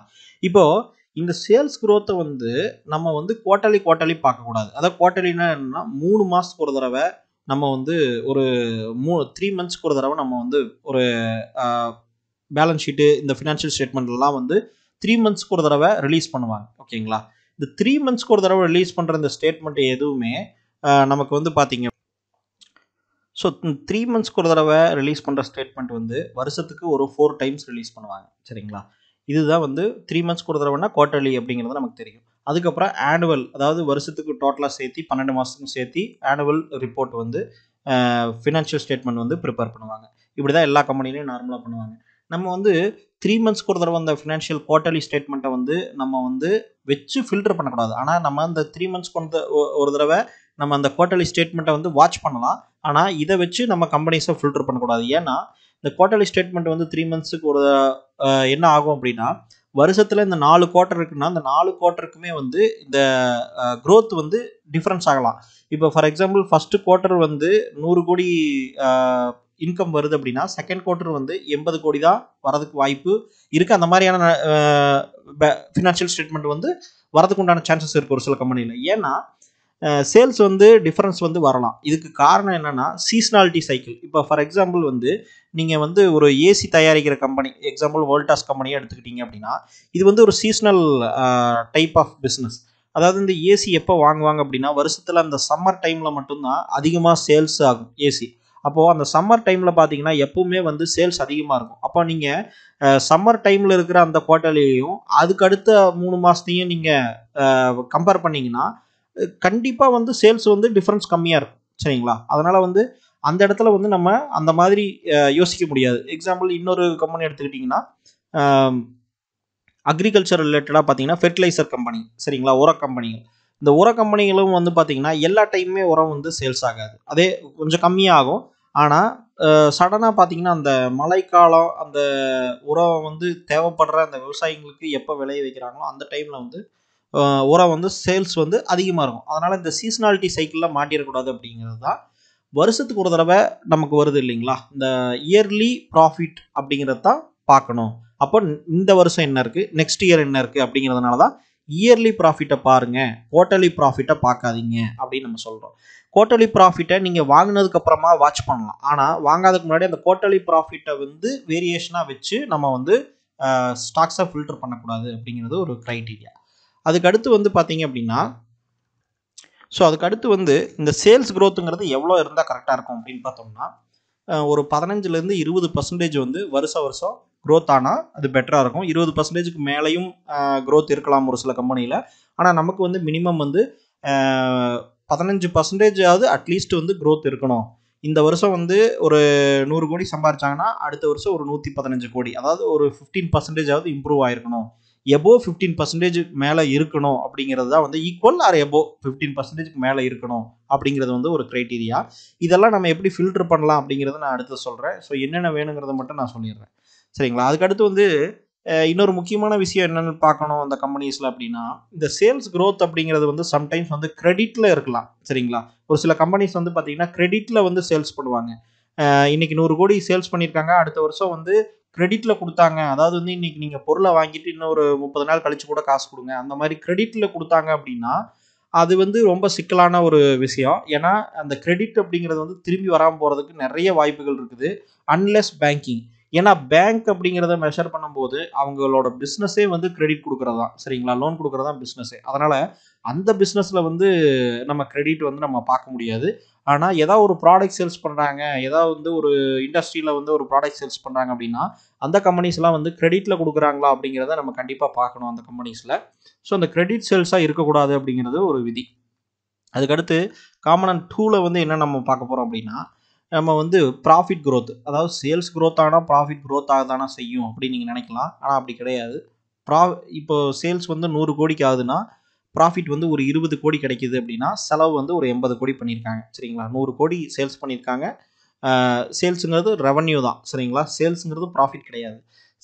இப்போது இந்த சேல்ஸ் க்ரோத்தை வந்து நம்ம வந்து குவார்ட்டர்லி குவார்ட்டர்லி பார்க்கக்கூடாது அதாவது குவார்ட்டர்லினா என்னென்னா மூணு மாதத்துக்கு ஒரு தடவை நம்ம வந்து ஒரு மூ த்ரீ மந்த்ஸ்க்கு ஒரு தடவை நம்ம வந்து ஒரு பேலன்ஸ் ஷீட்டு இந்த ஃபினான்ஷியல் ஸ்டேட்மெண்ட்லாம் வந்து த்ரீ மந்த்ஸ்க்கு ஒரு தடவை ரிலீஸ் பண்ணுவாங்க ஓகேங்களா இந்த த்ரீ மந்த்ஸ்க்கு ஒரு தடவை ரிலீஸ் பண்ணுற இந்த ஸ்டேட்மெண்ட் எதுவுமே நமக்கு வந்து பார்த்தீங்க ஸோ த்ரீ மந்த்ஸ்க்கு ஒரு தடவை ரிலீஸ் பண்ணுற ஸ்டேட்மெண்ட் வந்து வருஷத்துக்கு ஒரு ஃபோர் டைம்ஸ் ரிலீஸ் பண்ணுவாங்க சரிங்களா இதுதான் வந்து த்ரீ மந்த்ஸ்க்கு ஒரு தடவைனா குவார்டர்லி அப்படிங்கிறது நமக்கு தெரியும் அதுக்கப்புறம் ஆனுவல் அதாவது வருஷத்துக்கு டோட்டலாக சேர்த்து பன்னெண்டு மாதத்துக்கும் சேர்த்து ஆனுவல் ரிப்போர்ட் வந்து ஃபினான்ஷியல் ஸ்டேட்மெண்ட் வந்து ப்ரிப்பேர் பண்ணுவாங்க இப்படி தான் எல்லா கம்பெனிலையும் நார்மலாக பண்ணுவாங்க நம்ம வந்து த்ரீ மந்த்ஸ்க்கு ஒரு தடவை அந்த ஃபினான்ஷியல் குவார்ட்டர்லி ஸ்டேட்மெண்ட்டை வந்து நம்ம வந்து வச்சு ஃபில்டர் பண்ணக்கூடாது ஆனால் நம்ம அந்த த்ரீ மந்த்ஸ்க்கு ஒரு தடவை நம்ம அந்த குவார்டர்லி ஸ்டேட்மெண்ட்டை வந்து வாட்ச் பண்ணலாம் ஆனால் இதை வச்சு நம்ம கம்பெனிஸை ஃபில்டர் பண்ணக்கூடாது ஏன்னா இந்த குவார்டர்லி ஸ்டேட்மெண்ட் வந்து த்ரீ மந்த்ஸுக்கு ஒரு என்ன ஆகும் அப்படின்னா வருஷத்தில் இந்த நாலு குவார்டர் இருக்குன்னா இந்த நாலு குவார்ட்டருக்குமே வந்து இந்த க்ரோத் வந்து டிஃப்ரென்ஸ் ஆகலாம் இப்போ ஃபார் எக்ஸாம்பிள் ஃபஸ்ட்டு குவார்ட்டர் வந்து நூறு கோடி இன்கம் வருது அப்படின்னா செகண்ட் குவார்ட்டர் வந்து எண்பது கோடி தான் வரதுக்கு வாய்ப்பு இருக்குது அந்த மாதிரியான ஃபினான்ஷியல் ஸ்டேட்மெண்ட் வந்து வரதுக்கு உண்டான சான்சஸ் இருக்குது ஒரு சில கம்பெனியில் ஏன்னா சேல்ஸ் வந்து டிஃப்ரென்ஸ் வந்து வரலாம் இதுக்கு காரணம் என்னென்னா சீஸ்னாலிட்டி சைக்கிள் இப்போ ஃபார் எக்ஸாம்பிள் வந்து நீங்கள் வந்து ஒரு ஏசி தயாரிக்கிற கம்பெனி எக்ஸாம்பிள் வோல்டாஸ் கம்பெனியாக எடுத்துக்கிட்டீங்க அப்படின்னா இது வந்து ஒரு சீஸ்னல் டைப் ஆஃப் பிஸ்னஸ் அதாவது இந்த ஏசி எப்போ வாங்குவாங்க அப்படின்னா வருஷத்தில் அந்த சம்மர் டைமில் மட்டும்தான் அதிகமாக சேல்ஸ் ஆகும் ஏசி அப்போது அந்த சம்மர் டைமில் பார்த்தீங்கன்னா எப்போவுமே வந்து சேல்ஸ் அதிகமாக இருக்கும் அப்போ நீங்கள் சம்மர் டைமில் இருக்கிற அந்த குவார்ட்டர்லேயும் அதுக்கடுத்த மூணு மாதத்தையும் நீங்கள் கம்பேர் பண்ணிங்கன்னா கண்டிப்பாக வந்து சேல்ஸ் வந்து டிஃப்ரென்ஸ் கம்மியாக இருக்கும் சரிங்களா அதனால் வந்து அந்த இடத்துல வந்து நம்ம அந்த மாதிரி யோசிக்க முடியாது எக்ஸாம்பிள் இன்னொரு கம்பெனி எடுத்துக்கிட்டிங்கன்னா அக்ரிகல்ச்சர் ரிலேட்டடாக பார்த்தீங்கன்னா ஃபெர்டிலைசர் கம்பெனி சரிங்களா உர கம்பெனிகள் இந்த உர கம்பெனிகளும் வந்து பார்த்தீங்கன்னா எல்லா டைமுமே உரம் வந்து சேல்ஸ் ஆகாது அதே கொஞ்சம் கம்மியாகும் ஆனால் சடனாக பார்த்தீங்கன்னா அந்த மழைக்காலம் அந்த உரம் வந்து தேவைப்படுற அந்த விவசாயிங்களுக்கு எப்போ விளைய வைக்கிறாங்களோ அந்த டைமில் வந்து உரம் வந்து சேல்ஸ் வந்து அதிகமாக இருக்கும் அதனால் இந்த சீசனாலிட்டி சைக்கிளில் மாட்டிடக்கூடாது அப்படிங்கிறது தான் வருஷத்துக்கு ஒரு தடவை நமக்கு வருது இல்லைங்களா இந்த இயர்லி ப்ராஃபிட் அப்படிங்கிறத தான் பார்க்கணும் அப்போ இந்த வருஷம் என்ன இருக்குது நெக்ஸ்ட் இயர் என்ன இருக்குது அப்படிங்கிறதுனால தான் இயர்லி ப்ராஃபிட்டை பாருங்கள் குவார்ட்டர்லி ப்ராஃபிட்டை பார்க்காதீங்க அப்படின்னு நம்ம சொல்கிறோம் குவார்ட்டர்லி ப்ராஃபிட்டை நீங்கள் வாங்கினதுக்கப்புறமா வாட்ச் பண்ணலாம் ஆனால் வாங்காததுக்கு முன்னாடி அந்த குவார்ட்டர்லி ப்ராஃபிட்டை வந்து வேரியேஷனாக வச்சு நம்ம வந்து ஸ்டாக்ஸை ஃபில்டர் பண்ணக்கூடாது அப்படிங்கிறது ஒரு க்ரைட்டீரியா அதுக்கடுத்து வந்து பார்த்தீங்க அப்படின்னா ஸோ அதுக்கடுத்து வந்து இந்த சேல்ஸ் க்ரோத்துங்கிறது எவ்வளோ இருந்தால் கரெக்டாக இருக்கும் அப்படின்னு பார்த்தோம்னா ஒரு பதினஞ்சுலேருந்து இருபது பர்சன்டேஜ் வந்து வருஷம் வருஷம் க்ரோத் ஆனால் அது பெட்டராக இருக்கும் இருபது பர்சன்டேஜுக்கு மேலேயும் க்ரோத் இருக்கலாம் ஒரு சில கம்பெனியில் ஆனால் நமக்கு வந்து மினிமம் வந்து பதினஞ்சு பர்சன்டேஜாவது அட்லீஸ்ட் வந்து க்ரோத் இருக்கணும் இந்த வருஷம் வந்து ஒரு நூறு கோடி சம்பாரிச்சாங்கன்னா அடுத்த வருஷம் ஒரு நூற்றி பதினஞ்சு கோடி அதாவது ஒரு ஃபிஃப்டீன் பர்சன்டேஜாவது இம்ப்ரூவ் ஆயிருக்கணும் எபோ ஃபிஃப்டீன் பர்சன்டேஜ் மேலே இருக்கணும் அப்படிங்கிறது தான் வந்து ஈக்குவல் ஆர் எபோ ஃபிஃப்டீன் பர்சன்டேஜ்க்கு மேலே இருக்கணும் அப்படிங்கிறது வந்து ஒரு க்ரைட்டீரியா இதெல்லாம் நம்ம எப்படி ஃபில்டர் பண்ணலாம் அப்படிங்கிறத நான் அடுத்து சொல்கிறேன் ஸோ என்னென்ன வேணுங்கிறத மட்டும் நான் சொல்லிடுறேன் சரிங்களா அதுக்கடுத்து வந்து இன்னொரு முக்கியமான விஷயம் என்னென்னு பார்க்கணும் அந்த கம்பெனிஸில் அப்படின்னா இந்த சேல்ஸ் க்ரோத் அப்படிங்கிறது வந்து சம்டைம்ஸ் வந்து கிரெடிட்டில் இருக்கலாம் சரிங்களா ஒரு சில கம்பெனிஸ் வந்து பார்த்தீங்கன்னா கிரெடிட்டில் வந்து சேல்ஸ் பண்ணுவாங்க இன்னைக்கு நூறு கோடி சேல்ஸ் பண்ணியிருக்காங்க அடுத்த வருஷம் வந்து கிரெடிட்ல கொடுத்தாங்க அதாவது வந்து இன்னைக்கு நீங்க பொருளை வாங்கிட்டு இன்னும் ஒரு முப்பது நாள் கழிச்சு கூட காசு கொடுங்க அந்த மாதிரி கிரெடிட்ல கொடுத்தாங்க அப்படின்னா அது வந்து ரொம்ப சிக்கலான ஒரு விஷயம் ஏன்னா அந்த கிரெடிட் அப்படிங்கிறது வந்து திரும்பி வராமல் போகிறதுக்கு நிறைய வாய்ப்புகள் இருக்குது அன்லெஸ் பேங்கிங் ஏன்னா பேங்க் அப்படிங்கிறத மெஷர் பண்ணும்போது அவங்களோட பிஸ்னஸே வந்து கிரெடிட் கொடுக்குறது தான் சரிங்களா லோன் கொடுக்குறது தான் பிஸ்னஸே அதனால் அந்த பிஸ்னஸில் வந்து நம்ம கிரெடிட் வந்து நம்ம பார்க்க முடியாது ஆனால் ஏதாவது ஒரு ப்ராடக்ட் சேல்ஸ் பண்ணுறாங்க ஏதாவது வந்து ஒரு இண்டஸ்ட்ரியில் வந்து ஒரு ப்ராடக்ட் சேல்ஸ் பண்ணுறாங்க அப்படின்னா அந்த கம்பெனிஸ்லாம் வந்து கிரெடிட்டில் கொடுக்குறாங்களா அப்படிங்கிறத நம்ம கண்டிப்பாக பார்க்கணும் அந்த கம்பெனிஸில் ஸோ அந்த கிரெடிட் சேல்ஸாக இருக்கக்கூடாது அப்படிங்கிறது ஒரு விதி அதுக்கடுத்து காமன் டூவில் வந்து என்ன நம்ம பார்க்க போகிறோம் அப்படின்னா நம்ம வந்து ப்ராஃபிட் க்ரோத் அதாவது சேல்ஸ் க்ரோத் ஆனால் ப்ராஃபிட் க்ரோத் ஆக தானே செய்யும் அப்படின்னு நீங்கள் நினைக்கலாம் ஆனால் அப்படி கிடையாது ப்ரா இப்போ சேல்ஸ் வந்து நூறு கோடிக்கு ஆகுதுன்னா ப்ராஃபிட் வந்து ஒரு இருபது கோடி கிடைக்கிது அப்படின்னா செலவு வந்து ஒரு எண்பது கோடி பண்ணியிருக்காங்க சரிங்களா நூறு கோடி சேல்ஸ் பண்ணியிருக்காங்க சேல்ஸுங்கிறது ரெவன்யூ தான் சரிங்களா சேல்ஸுங்கிறது ப்ராஃபிட் கிடையாது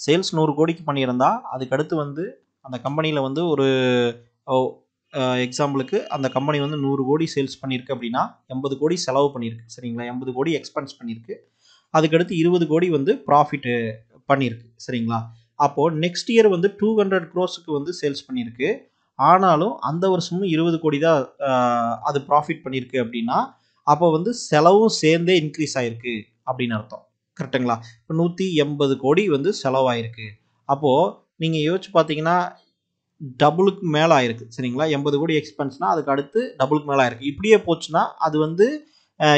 சேல்ஸ் நூறு கோடிக்கு பண்ணியிருந்தா அதுக்கடுத்து வந்து அந்த கம்பெனியில் வந்து ஒரு எக்ஸாம்பிளுக்கு அந்த கம்பெனி வந்து நூறு கோடி சேல்ஸ் பண்ணியிருக்கு அப்படின்னா எண்பது கோடி செலவு பண்ணியிருக்கு சரிங்களா எண்பது கோடி எக்ஸ்பென்ஸ் பண்ணியிருக்கு அதுக்கடுத்து இருபது கோடி வந்து ப்ராஃபிட்டு பண்ணியிருக்கு சரிங்களா அப்போது நெக்ஸ்ட் இயர் வந்து டூ ஹண்ட்ரட் க்ரோஸுக்கு வந்து சேல்ஸ் பண்ணியிருக்கு ஆனாலும் அந்த வருஷமும் இருபது கோடி தான் அது ப்ராஃபிட் பண்ணியிருக்கு அப்படின்னா அப்போ வந்து செலவும் சேர்ந்தே இன்க்ரீஸ் ஆகிருக்கு அப்படின்னு அர்த்தம் கரெக்டுங்களா இப்போ நூற்றி எண்பது கோடி வந்து செலவாயிருக்கு அப்போது நீங்கள் யோசிச்சு பார்த்தீங்கன்னா டபுளுக்கு மேலே ஆயிருக்கு சரிங்களா எண்பது கோடி எக்ஸ்பென்ஸ்னால் அதுக்கு அடுத்து டபுளுக்கு மேலே ஆயிருக்கு இப்படியே போச்சுன்னா அது வந்து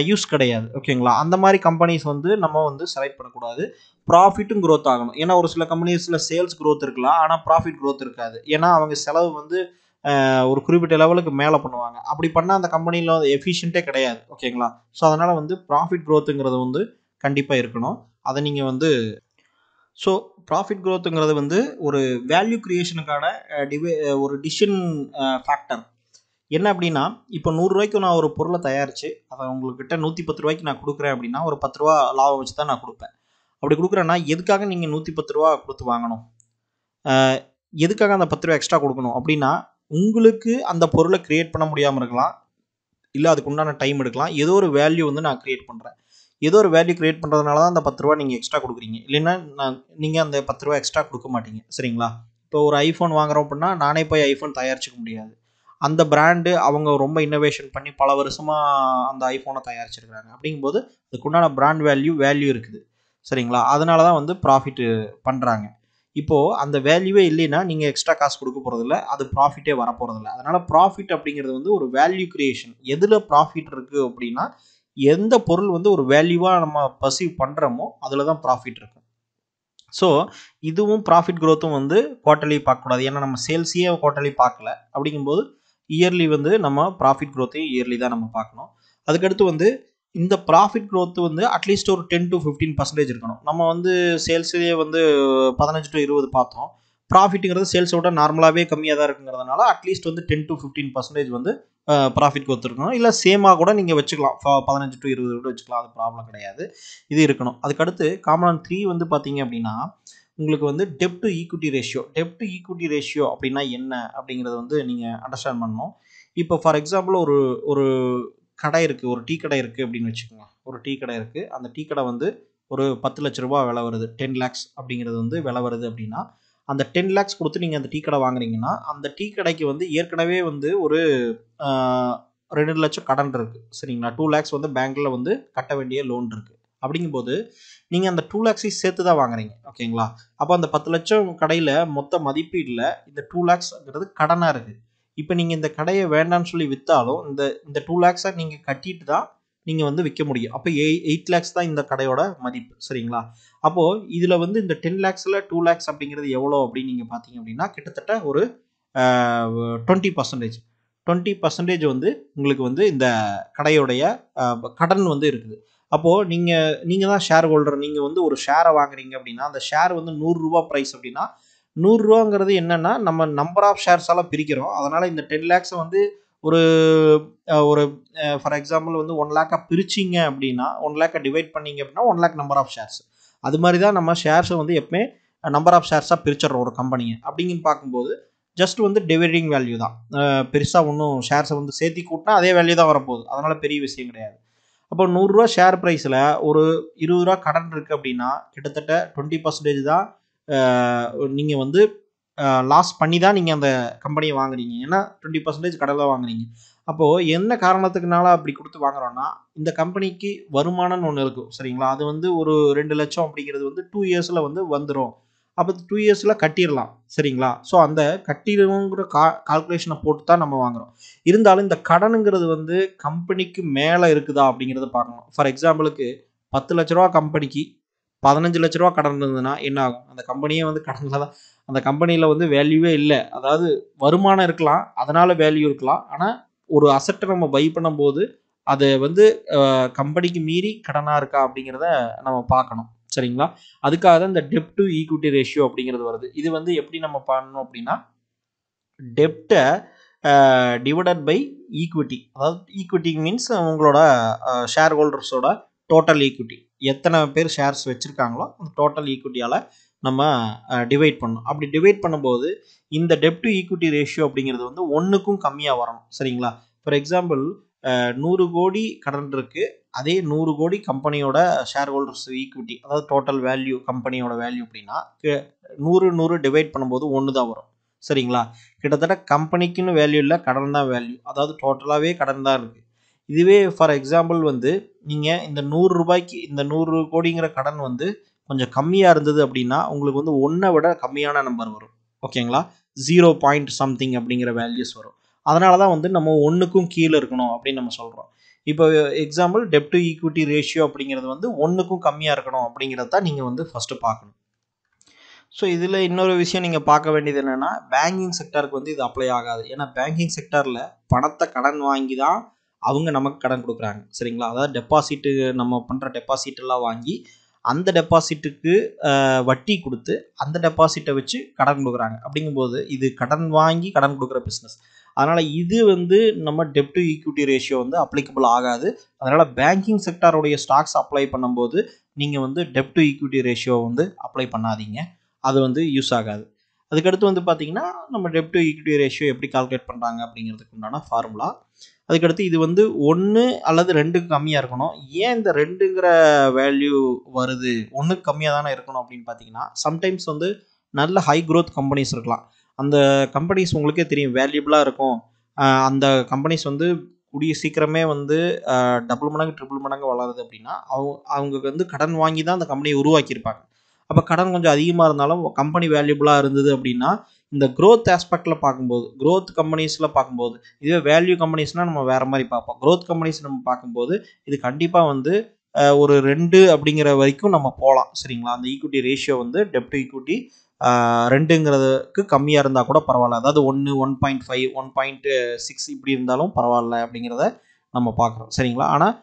யூஸ் கிடையாது ஓகேங்களா அந்த மாதிரி கம்பெனிஸ் வந்து நம்ம வந்து செலக்ட் பண்ணக்கூடாது ப்ராஃபிட்டும் க்ரோத் ஆகணும் ஏன்னா ஒரு சில கம்பெனிஸில் சேல்ஸ் க்ரோத் இருக்கலாம் ஆனால் ப்ராஃபிட் க்ரோத் இருக்காது ஏன்னா அவங்க செலவு வந்து ஒரு குறிப்பிட்ட லெவலுக்கு மேலே பண்ணுவாங்க அப்படி பண்ணால் அந்த கம்பெனியில் வந்து எஃபிஷியன்ட்டே கிடையாது ஓகேங்களா ஸோ அதனால் வந்து ப்ராஃபிட் க்ரோத்துங்கிறது வந்து கண்டிப்பாக இருக்கணும் அதை நீங்கள் வந்து ஸோ ப்ராஃபிட் க்ரோத்துங்கிறது வந்து ஒரு வேல்யூ க்ரியேஷனுக்கான டிவே ஒரு டிசிஷன் ஃபேக்டர் என்ன அப்படின்னா இப்போ நூறுரூவாய்க்கு நான் ஒரு பொருளை தயாரித்து அதை உங்கள்கிட்ட நூற்றி பத்து ரூபாய்க்கு நான் கொடுக்குறேன் அப்படின்னா ஒரு பத்து ரூபா லாபம் வச்சு தான் நான் கொடுப்பேன் அப்படி கொடுக்குறேன்னா எதுக்காக நீங்கள் நூற்றி பத்து ரூபா கொடுத்து வாங்கணும் எதுக்காக அந்த பத்து ரூபா எக்ஸ்ட்ரா கொடுக்கணும் அப்படின்னா உங்களுக்கு அந்த பொருளை க்ரியேட் பண்ண முடியாமல் இருக்கலாம் இல்லை அதுக்கு உண்டான டைம் எடுக்கலாம் ஏதோ ஒரு வேல்யூ வந்து நான் க்ரியேட் பண்ணுறேன் ஏதோ ஒரு வேல்யூ க்ரியேட் பண்ணுறதுனால தான் அந்த பத்து ரூபா நீங்கள் எக்ஸ்ட்ரா கொடுக்குறீங்க இல்லைன்னா நான் நீங்கள் அந்த பத்து ரூபா எக்ஸ்ட்ரா கொடுக்க மாட்டீங்க சரிங்களா இப்போ ஒரு ஐஃபோன் வாங்குகிறோம் அப்படின்னா நானே போய் ஐஃபோன் தயாரிச்சிக்க முடியாது அந்த பிராண்டு அவங்க ரொம்ப இன்னோவேஷன் பண்ணி பல வருஷமாக அந்த ஐஃபோனை தயாரிச்சிருக்கிறாங்க அப்படிங்கும்போது அதுக்குண்டான பிராண்ட் வேல்யூ வேல்யூ இருக்குது சரிங்களா அதனால தான் வந்து ப்ராஃபிட்டு பண்ணுறாங்க இப்போது அந்த வேல்யூவே இல்லைன்னா நீங்கள் எக்ஸ்ட்ரா காசு கொடுக்க போகிறதில்ல அது ப்ராஃபிட்டே வரப்போகிறது இல்லை அதனால் ப்ராஃபிட் அப்படிங்கிறது வந்து ஒரு வேல்யூ கிரியேஷன் எதில் ப்ராஃபிட் இருக்குது அப்படின்னா எந்த பொருள் வந்து ஒரு வேல்யூவாக நம்ம பர்சீவ் பண்ணுறோமோ அதில் தான் ப்ராஃபிட் இருக்கும் ஸோ இதுவும் ப்ராஃபிட் க்ரோத்தும் வந்து குவார்ட்டர்லி பார்க்கக்கூடாது ஏன்னா நம்ம சேல்ஸையே குவார்ட்டர்லி பார்க்கல அப்படிங்கும்போது இயர்லி வந்து நம்ம ப்ராஃபிட் க்ரோத்தையும் இயர்லி தான் நம்ம பார்க்கணும் அதுக்கடுத்து வந்து இந்த ப்ராஃபிட் க்ரோத் வந்து அட்லீஸ்ட் ஒரு டென் டு ஃபிஃப்டீன் பர்சன்டேஜ் இருக்கணும் நம்ம வந்து சேல்ஸ்லேயே வந்து பதினஞ்சு டு இருபது பார்த்தோம் ப்ராஃபிட்டுங்கிறது சேல்ஸை விட நார்மலாகவே கம்மியாக தான் இருக்குங்கிறதுனால அட்லீஸ்ட் வந்து டென் டு ஃபிஃப்டீன் பர்சன்டேஜ் வந்து ப்ராஃபிட் இருக்கணும் இல்லை சேமாக கூட நீங்கள் வச்சுக்கலாம் பதினஞ்சு டு இருபது கூட வச்சுக்கலாம் அது ப்ராப்ளம் கிடையாது இது இருக்கணும் அதுக்கடுத்து காமன் த்ரீ வந்து பார்த்தீங்க அப்படின்னா உங்களுக்கு வந்து டெப்ட் to equity ratio dept to equity ratio அப்படின்னா என்ன அப்படிங்கிறத வந்து நீங்கள் அண்டர்ஸ்டாண்ட் பண்ணணும் இப்போ ஃபார் எக்ஸாம்பிள் ஒரு ஒரு கடை இருக்குது ஒரு டீ கடை இருக்குது அப்படின்னு வச்சுக்கோங்க ஒரு டீ கடை இருக்குது அந்த டீ கடை வந்து ஒரு பத்து லட்ச ரூபா விலை வருது டென் லேக்ஸ் அப்படிங்கிறது வந்து விலை வருது அப்படின்னா அந்த டென் லேக்ஸ் கொடுத்து நீங்கள் அந்த டீ கடை வாங்குறீங்கன்னா அந்த டீ கடைக்கு வந்து ஏற்கனவே வந்து ஒரு ரெண்டு லட்சம் கடன் இருக்குது சரிங்களா டூ லேக்ஸ் வந்து பேங்க்கில் வந்து கட்ட வேண்டிய லோன் இருக்குது அப்படிங்கும்போது நீங்கள் அந்த டூ லேக்ஸையும் சேர்த்து தான் வாங்குறீங்க ஓகேங்களா அப்போ அந்த பத்து லட்சம் கடையில் மொத்த மதிப்பீடில் இந்த டூ லேக்ஸ்ங்கிறது கடனாக இருக்குது இப்போ நீங்கள் இந்த கடையை வேண்டாம்னு சொல்லி விற்றாலும் இந்த இந்த டூ லேக்ஸை நீங்கள் கட்டிட்டு தான் நீங்கள் வந்து விற்க முடியும் அப்போ எய் எயிட் லேக்ஸ் தான் இந்த கடையோட மதிப்பு சரிங்களா அப்போது இதில் வந்து இந்த டென் லேக்ஸில் டூ லேக்ஸ் அப்படிங்கிறது எவ்வளோ அப்படின்னு நீங்கள் பார்த்தீங்க அப்படின்னா கிட்டத்தட்ட ஒரு டுவெண்ட்டி பர்சன்டேஜ் டுவெண்ட்டி பர்சன்டேஜ் வந்து உங்களுக்கு வந்து இந்த கடையுடைய கடன் வந்து இருக்குது அப்போது நீங்கள் நீங்கள் தான் ஷேர் ஹோல்டர் நீங்கள் வந்து ஒரு ஷேரை வாங்குறீங்க அப்படின்னா அந்த ஷேர் வந்து நூறுரூவா ப்ரைஸ் அப்படின்னா நூறுரூவாங்கிறது என்னென்னா நம்ம நம்பர் ஆஃப் ஷேர்ஸ் எல்லாம் பிரிக்கிறோம் அதனால் இந்த டென் லேக்ஸை வந்து ஒரு ஒரு ஃபார் எக்ஸாம்பிள் வந்து ஒன் லேக்காக பிரிச்சிங்க அப்படின்னா ஒன் லேக்கை டிவைட் பண்ணிங்க அப்படின்னா one lakh number of shares அது மாதிரி தான் நம்ம ஷேர்ஸை வந்து எப்பவுமே நம்பர் ஆஃப் ஷேர்ஸாக பிரிச்சிடுறோம் ஒரு கம்பெனியை அப்படிங்கன்னு பார்க்கும்போது ஜஸ்ட் வந்து டிவைடிங் வேல்யூ தான் பெருசாக ஒன்றும் ஷேர்ஸை வந்து சேர்த்தி கூட்டினா அதே வேல்யூ தான் வரப்போகுது அதனால் பெரிய விஷயம் கிடையாது அப்போ நூறுரூவா ஷேர் ப்ரைஸில் ஒரு இருபது ரூபா கடன் இருக்குது அப்படின்னா கிட்டத்தட்ட டுவெண்ட்டி பர்சன்டேஜ் தான் நீங்கள் வந்து லாஸ் பண்ணி தான் நீங்கள் அந்த கம்பெனியை வாங்குறீங்க ஏன்னா டுவெண்ட்டி பர்சன்டேஜ் கடையில் வாங்குறீங்க அப்போது என்ன காரணத்துக்குனால அப்படி கொடுத்து வாங்குறோன்னா இந்த கம்பெனிக்கு வருமானம்னு ஒன்று இருக்கும் சரிங்களா அது வந்து ஒரு ரெண்டு லட்சம் அப்படிங்கிறது வந்து டூ இயர்ஸில் வந்து வந்துடும் அப்போ டூ இயர்ஸில் கட்டிடலாம் சரிங்களா ஸோ அந்த கட்டிடுங்கிற கா கால்குலேஷனை போட்டு தான் நம்ம வாங்குகிறோம் இருந்தாலும் இந்த கடனுங்கிறது வந்து கம்பெனிக்கு மேலே இருக்குதா அப்படிங்கிறத பார்க்கணும் ஃபார் எக்ஸாம்பிளுக்கு பத்து லட்ச ரூபா கம்பெனிக்கு பதினஞ்சு லட்ச ரூபா கடன் இருந்ததுன்னா என்ன ஆகும் அந்த கம்பெனியே வந்து கடனில் தான் அந்த கம்பெனியில் வந்து வேல்யூவே இல்லை அதாவது வருமானம் இருக்கலாம் அதனால் வேல்யூ இருக்கலாம் ஆனால் ஒரு அசட்டை நம்ம பை பண்ணும்போது அது வந்து கம்பெனிக்கு மீறி கடனாக இருக்கா அப்படிங்கிறத நம்ம பார்க்கணும் சரிங்களா அதுக்காக தான் இந்த டெப்ட் டு ஈக்விட்டி ரேஷியோ அப்படிங்கிறது வருது இது வந்து எப்படி நம்ம பண்ணணும் அப்படின்னா டெப்டை டிவைடட் பை ஈக்விட்டி அதாவது ஈக்விட்டி மீன்ஸ் உங்களோட ஷேர் ஹோல்டர்ஸோட டோட்டல் ஈக்விட்டி எத்தனை பேர் ஷேர்ஸ் வச்சுருக்காங்களோ அந்த டோட்டல் ஈக்குவிட்டியால் நம்ம டிவைட் பண்ணணும் அப்படி டிவைட் பண்ணும்போது இந்த டெப்ட் டு ஈக்குவிட்டி ரேஷியோ அப்படிங்கிறது வந்து ஒன்றுக்கும் கம்மியாக வரணும் சரிங்களா ஃபார் எக்ஸாம்பிள் நூறு கோடி கடன் இருக்குது அதே நூறு கோடி கம்பெனியோட ஷேர் ஹோல்டர்ஸ் ஈக்குவிட்டி அதாவது டோட்டல் வேல்யூ கம்பெனியோட வேல்யூ அப்படின்னா நூறு நூறு டிவைட் பண்ணும்போது ஒன்று தான் வரும் சரிங்களா கிட்டத்தட்ட கம்பெனிக்குன்னு வேல்யூ இல்லை கடன் தான் வேல்யூ அதாவது டோட்டலாகவே கடன் தான் இருக்குது இதுவே ஃபார் எக்ஸாம்பிள் வந்து நீங்கள் இந்த நூறு ரூபாய்க்கு இந்த நூறு கோடிங்கிற கடன் வந்து கொஞ்சம் கம்மியாக இருந்தது அப்படின்னா உங்களுக்கு வந்து ஒன்றை விட கம்மியான நம்பர் வரும் ஓகேங்களா ஜீரோ பாயிண்ட் சம்திங் அப்படிங்கிற வேல்யூஸ் வரும் அதனால தான் வந்து நம்ம ஒன்றுக்கும் கீழே இருக்கணும் அப்படின்னு நம்ம சொல்கிறோம் இப்போ example debt to equity ratio அப்படிங்கிறது வந்து ஒன்றுக்கும் கம்மியாக இருக்கணும் அப்படிங்கிறத தான் நீங்கள் வந்து ஃபஸ்ட்டு பார்க்கணும் ஸோ இதில் இன்னொரு விஷயம் நீங்கள் பார்க்க வேண்டியது என்னென்னா பேங்கிங் செக்டருக்கு வந்து இது அப்ளை ஆகாது ஏன்னா பேங்கிங் செக்டரில் பணத்தை கடன் வாங்கி தான் அவங்க நமக்கு கடன் கொடுக்குறாங்க சரிங்களா அதாவது டெபாசிட்டு நம்ம பண்ணுற டெபாசிட்டெல்லாம் வாங்கி அந்த டெபாசிட்டுக்கு வட்டி கொடுத்து அந்த டெபாசிட்டை வச்சு கடன் கொடுக்குறாங்க அப்படிங்கும்போது இது கடன் வாங்கி கடன் கொடுக்குற பிஸ்னஸ் அதனால் இது வந்து நம்ம டெப் டு ஈக்விட்டி ரேஷியோ வந்து அப்ளிகபிள் ஆகாது அதனால் பேங்கிங் செக்டாருடைய ஸ்டாக்ஸ் அப்ளை பண்ணும்போது நீங்கள் வந்து டெப் டு ஈக்விட்டி ரேஷியோ வந்து அப்ளை பண்ணாதீங்க அது வந்து யூஸ் ஆகாது அதுக்கடுத்து வந்து பார்த்தீங்கன்னா நம்ம டெப் டு ஈக்விட்டி ரேஷியோ எப்படி கால்குலேட் பண்ணுறாங்க அப்படிங்கிறதுக்கு உண்டான ஃபார்முலா அதுக்கடுத்து இது வந்து ஒன்று அல்லது ரெண்டுக்கு கம்மியாக இருக்கணும் ஏன் இந்த ரெண்டுங்கிற வேல்யூ வருது ஒன்றுக்கு கம்மியாக தானே இருக்கணும் அப்படின்னு பார்த்தீங்கன்னா சம்டைம்ஸ் வந்து நல்ல ஹை க்ரோத் கம்பெனிஸ் இருக்கலாம் அந்த கம்பெனிஸ் உங்களுக்கே தெரியும் வேல்யூபிளாக இருக்கும் அந்த கம்பெனிஸ் வந்து கூடிய சீக்கிரமே வந்து டபுள் மடங்கு ட்ரிபிள் மடங்கு வளருது அப்படின்னா அவங்க அவங்களுக்கு வந்து கடன் வாங்கி தான் அந்த கம்பெனியை உருவாக்கியிருப்பாங்க அப்போ கடன் கொஞ்சம் அதிகமாக இருந்தாலும் கம்பெனி வேல்யூபிளாக இருந்தது அப்படின்னா இந்த க்ரோத் ஆஸ்பெக்டில் பார்க்கும்போது க்ரோத் கம்பெனிஸில் பார்க்கும்போது இதுவே வேல்யூ கம்பெனிஸ்னால் நம்ம வேறு மாதிரி பார்ப்போம் க்ரோத் கம்பெனிஸ் நம்ம பார்க்கும்போது இது கண்டிப்பாக வந்து ஒரு ரெண்டு அப்படிங்கிற வரைக்கும் நம்ம போகலாம் சரிங்களா அந்த ஈக்குவிட்டி ரேஷியோ வந்து டெப்ட் ஈக்குவிட்டி ரெண்டுங்கிறதுக்கு கம்மியாக இருந்தால் கூட பரவாயில்ல அதாவது ஒன்று one point five one point six இப்படி இருந்தாலும் பரவாயில்ல அப்படிங்கிறத நம்ம பார்க்குறோம் சரிங்களா ஆனால்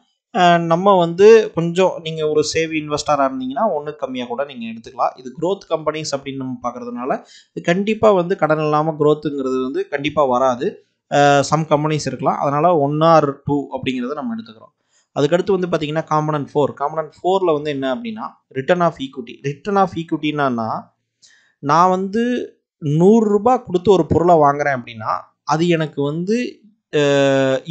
நம்ம வந்து கொஞ்சம் நீங்கள் ஒரு சேவ் இன்வெஸ்டராக இருந்தீங்கன்னா ஒன்று கம்மியாக கூட நீங்கள் எடுத்துக்கலாம் இது க்ரோத் கம்பெனிஸ் அப்படின்னு நம்ம பார்க்குறதுனால கண்டிப்பாக வந்து கடன் இல்லாமல் க்ரோத்துங்கிறது வந்து கண்டிப்பாக வராது சம் கம்பெனிஸ் இருக்கலாம் அதனால் ஒன் ஆர் டூ அப்படிங்கிறத நம்ம எடுத்துக்கிறோம் அதுக்கடுத்து வந்து பார்த்திங்கன்னா காமனன் ஃபோர் காமனன் ஃபோரில் வந்து என்ன அப்படின்னா return of equity return of ஈக்குவிட்டின்னா நான் வந்து நூறுரூபா கொடுத்து ஒரு பொருளை வாங்குகிறேன் அப்படின்னா அது எனக்கு வந்து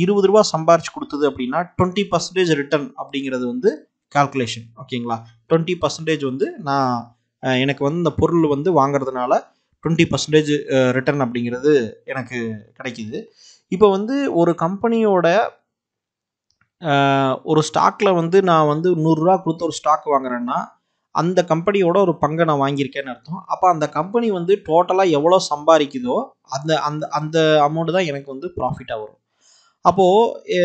இருபது ரூபா சம்பாரிச்சு கொடுத்தது அப்படின்னா டுவெண்ட்டி பர்சன்டேஜ் ரிட்டர்ன் அப்படிங்கிறது வந்து கால்குலேஷன் ஓகேங்களா டுவெண்ட்டி பர்சன்டேஜ் வந்து நான் எனக்கு வந்து இந்த பொருள் வந்து வாங்குறதுனால டுவெண்ட்டி பர்சன்டேஜ் ரிட்டர்ன் அப்படிங்கிறது எனக்கு கிடைக்கிது இப்போ வந்து ஒரு கம்பெனியோட ஒரு ஸ்டாக்கில் வந்து நான் வந்து நூறுரூவா கொடுத்து ஒரு ஸ்டாக் வாங்குறேன்னா அந்த கம்பெனியோட ஒரு பங்கை நான் வாங்கியிருக்கேன்னு அர்த்தம் அப்போ அந்த கம்பெனி வந்து டோட்டலாக எவ்வளோ சம்பாதிக்குதோ அந்த அந்த அந்த அமௌண்ட்டு தான் எனக்கு வந்து ப்ராஃபிட்டாக வரும் அப்போது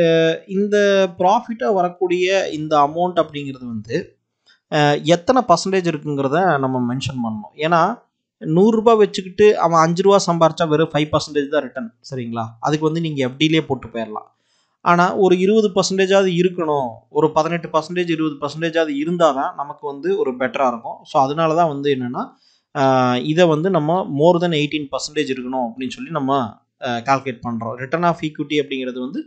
இந்த ப்ராஃபிட்டாக வரக்கூடிய இந்த அமௌண்ட் அப்படிங்கிறது வந்து எத்தனை பர்சன்டேஜ் இருக்குங்கிறத நம்ம மென்ஷன் பண்ணணும் ஏன்னா நூறுரூபா வச்சுக்கிட்டு அவன் அஞ்சு ரூபா சம்பாரிச்சா வெறும் ஃபைவ் பர்சன்டேஜ் தான் ரிட்டன் சரிங்களா அதுக்கு வந்து நீங்கள் எஃப்டிலே போட்டு போயிடலாம் ஆனால் ஒரு இருபது பர்சன்டேஜாவது இருக்கணும் ஒரு பதினெட்டு பர்சன்டேஜ் இருபது பர்சன்டேஜாவது இருந்தால் தான் நமக்கு வந்து ஒரு பெட்டராக இருக்கும் ஸோ அதனால தான் வந்து என்னென்னா இதை வந்து நம்ம மோர் தென் எயிட்டீன் பர்சன்டேஜ் இருக்கணும் அப்படின்னு சொல்லி நம்ம கால்குலேட் பண்ணுறோம் ரிட்டர்ன் ஆஃப் ஈக்விட்டி அப்படிங்கிறது வந்து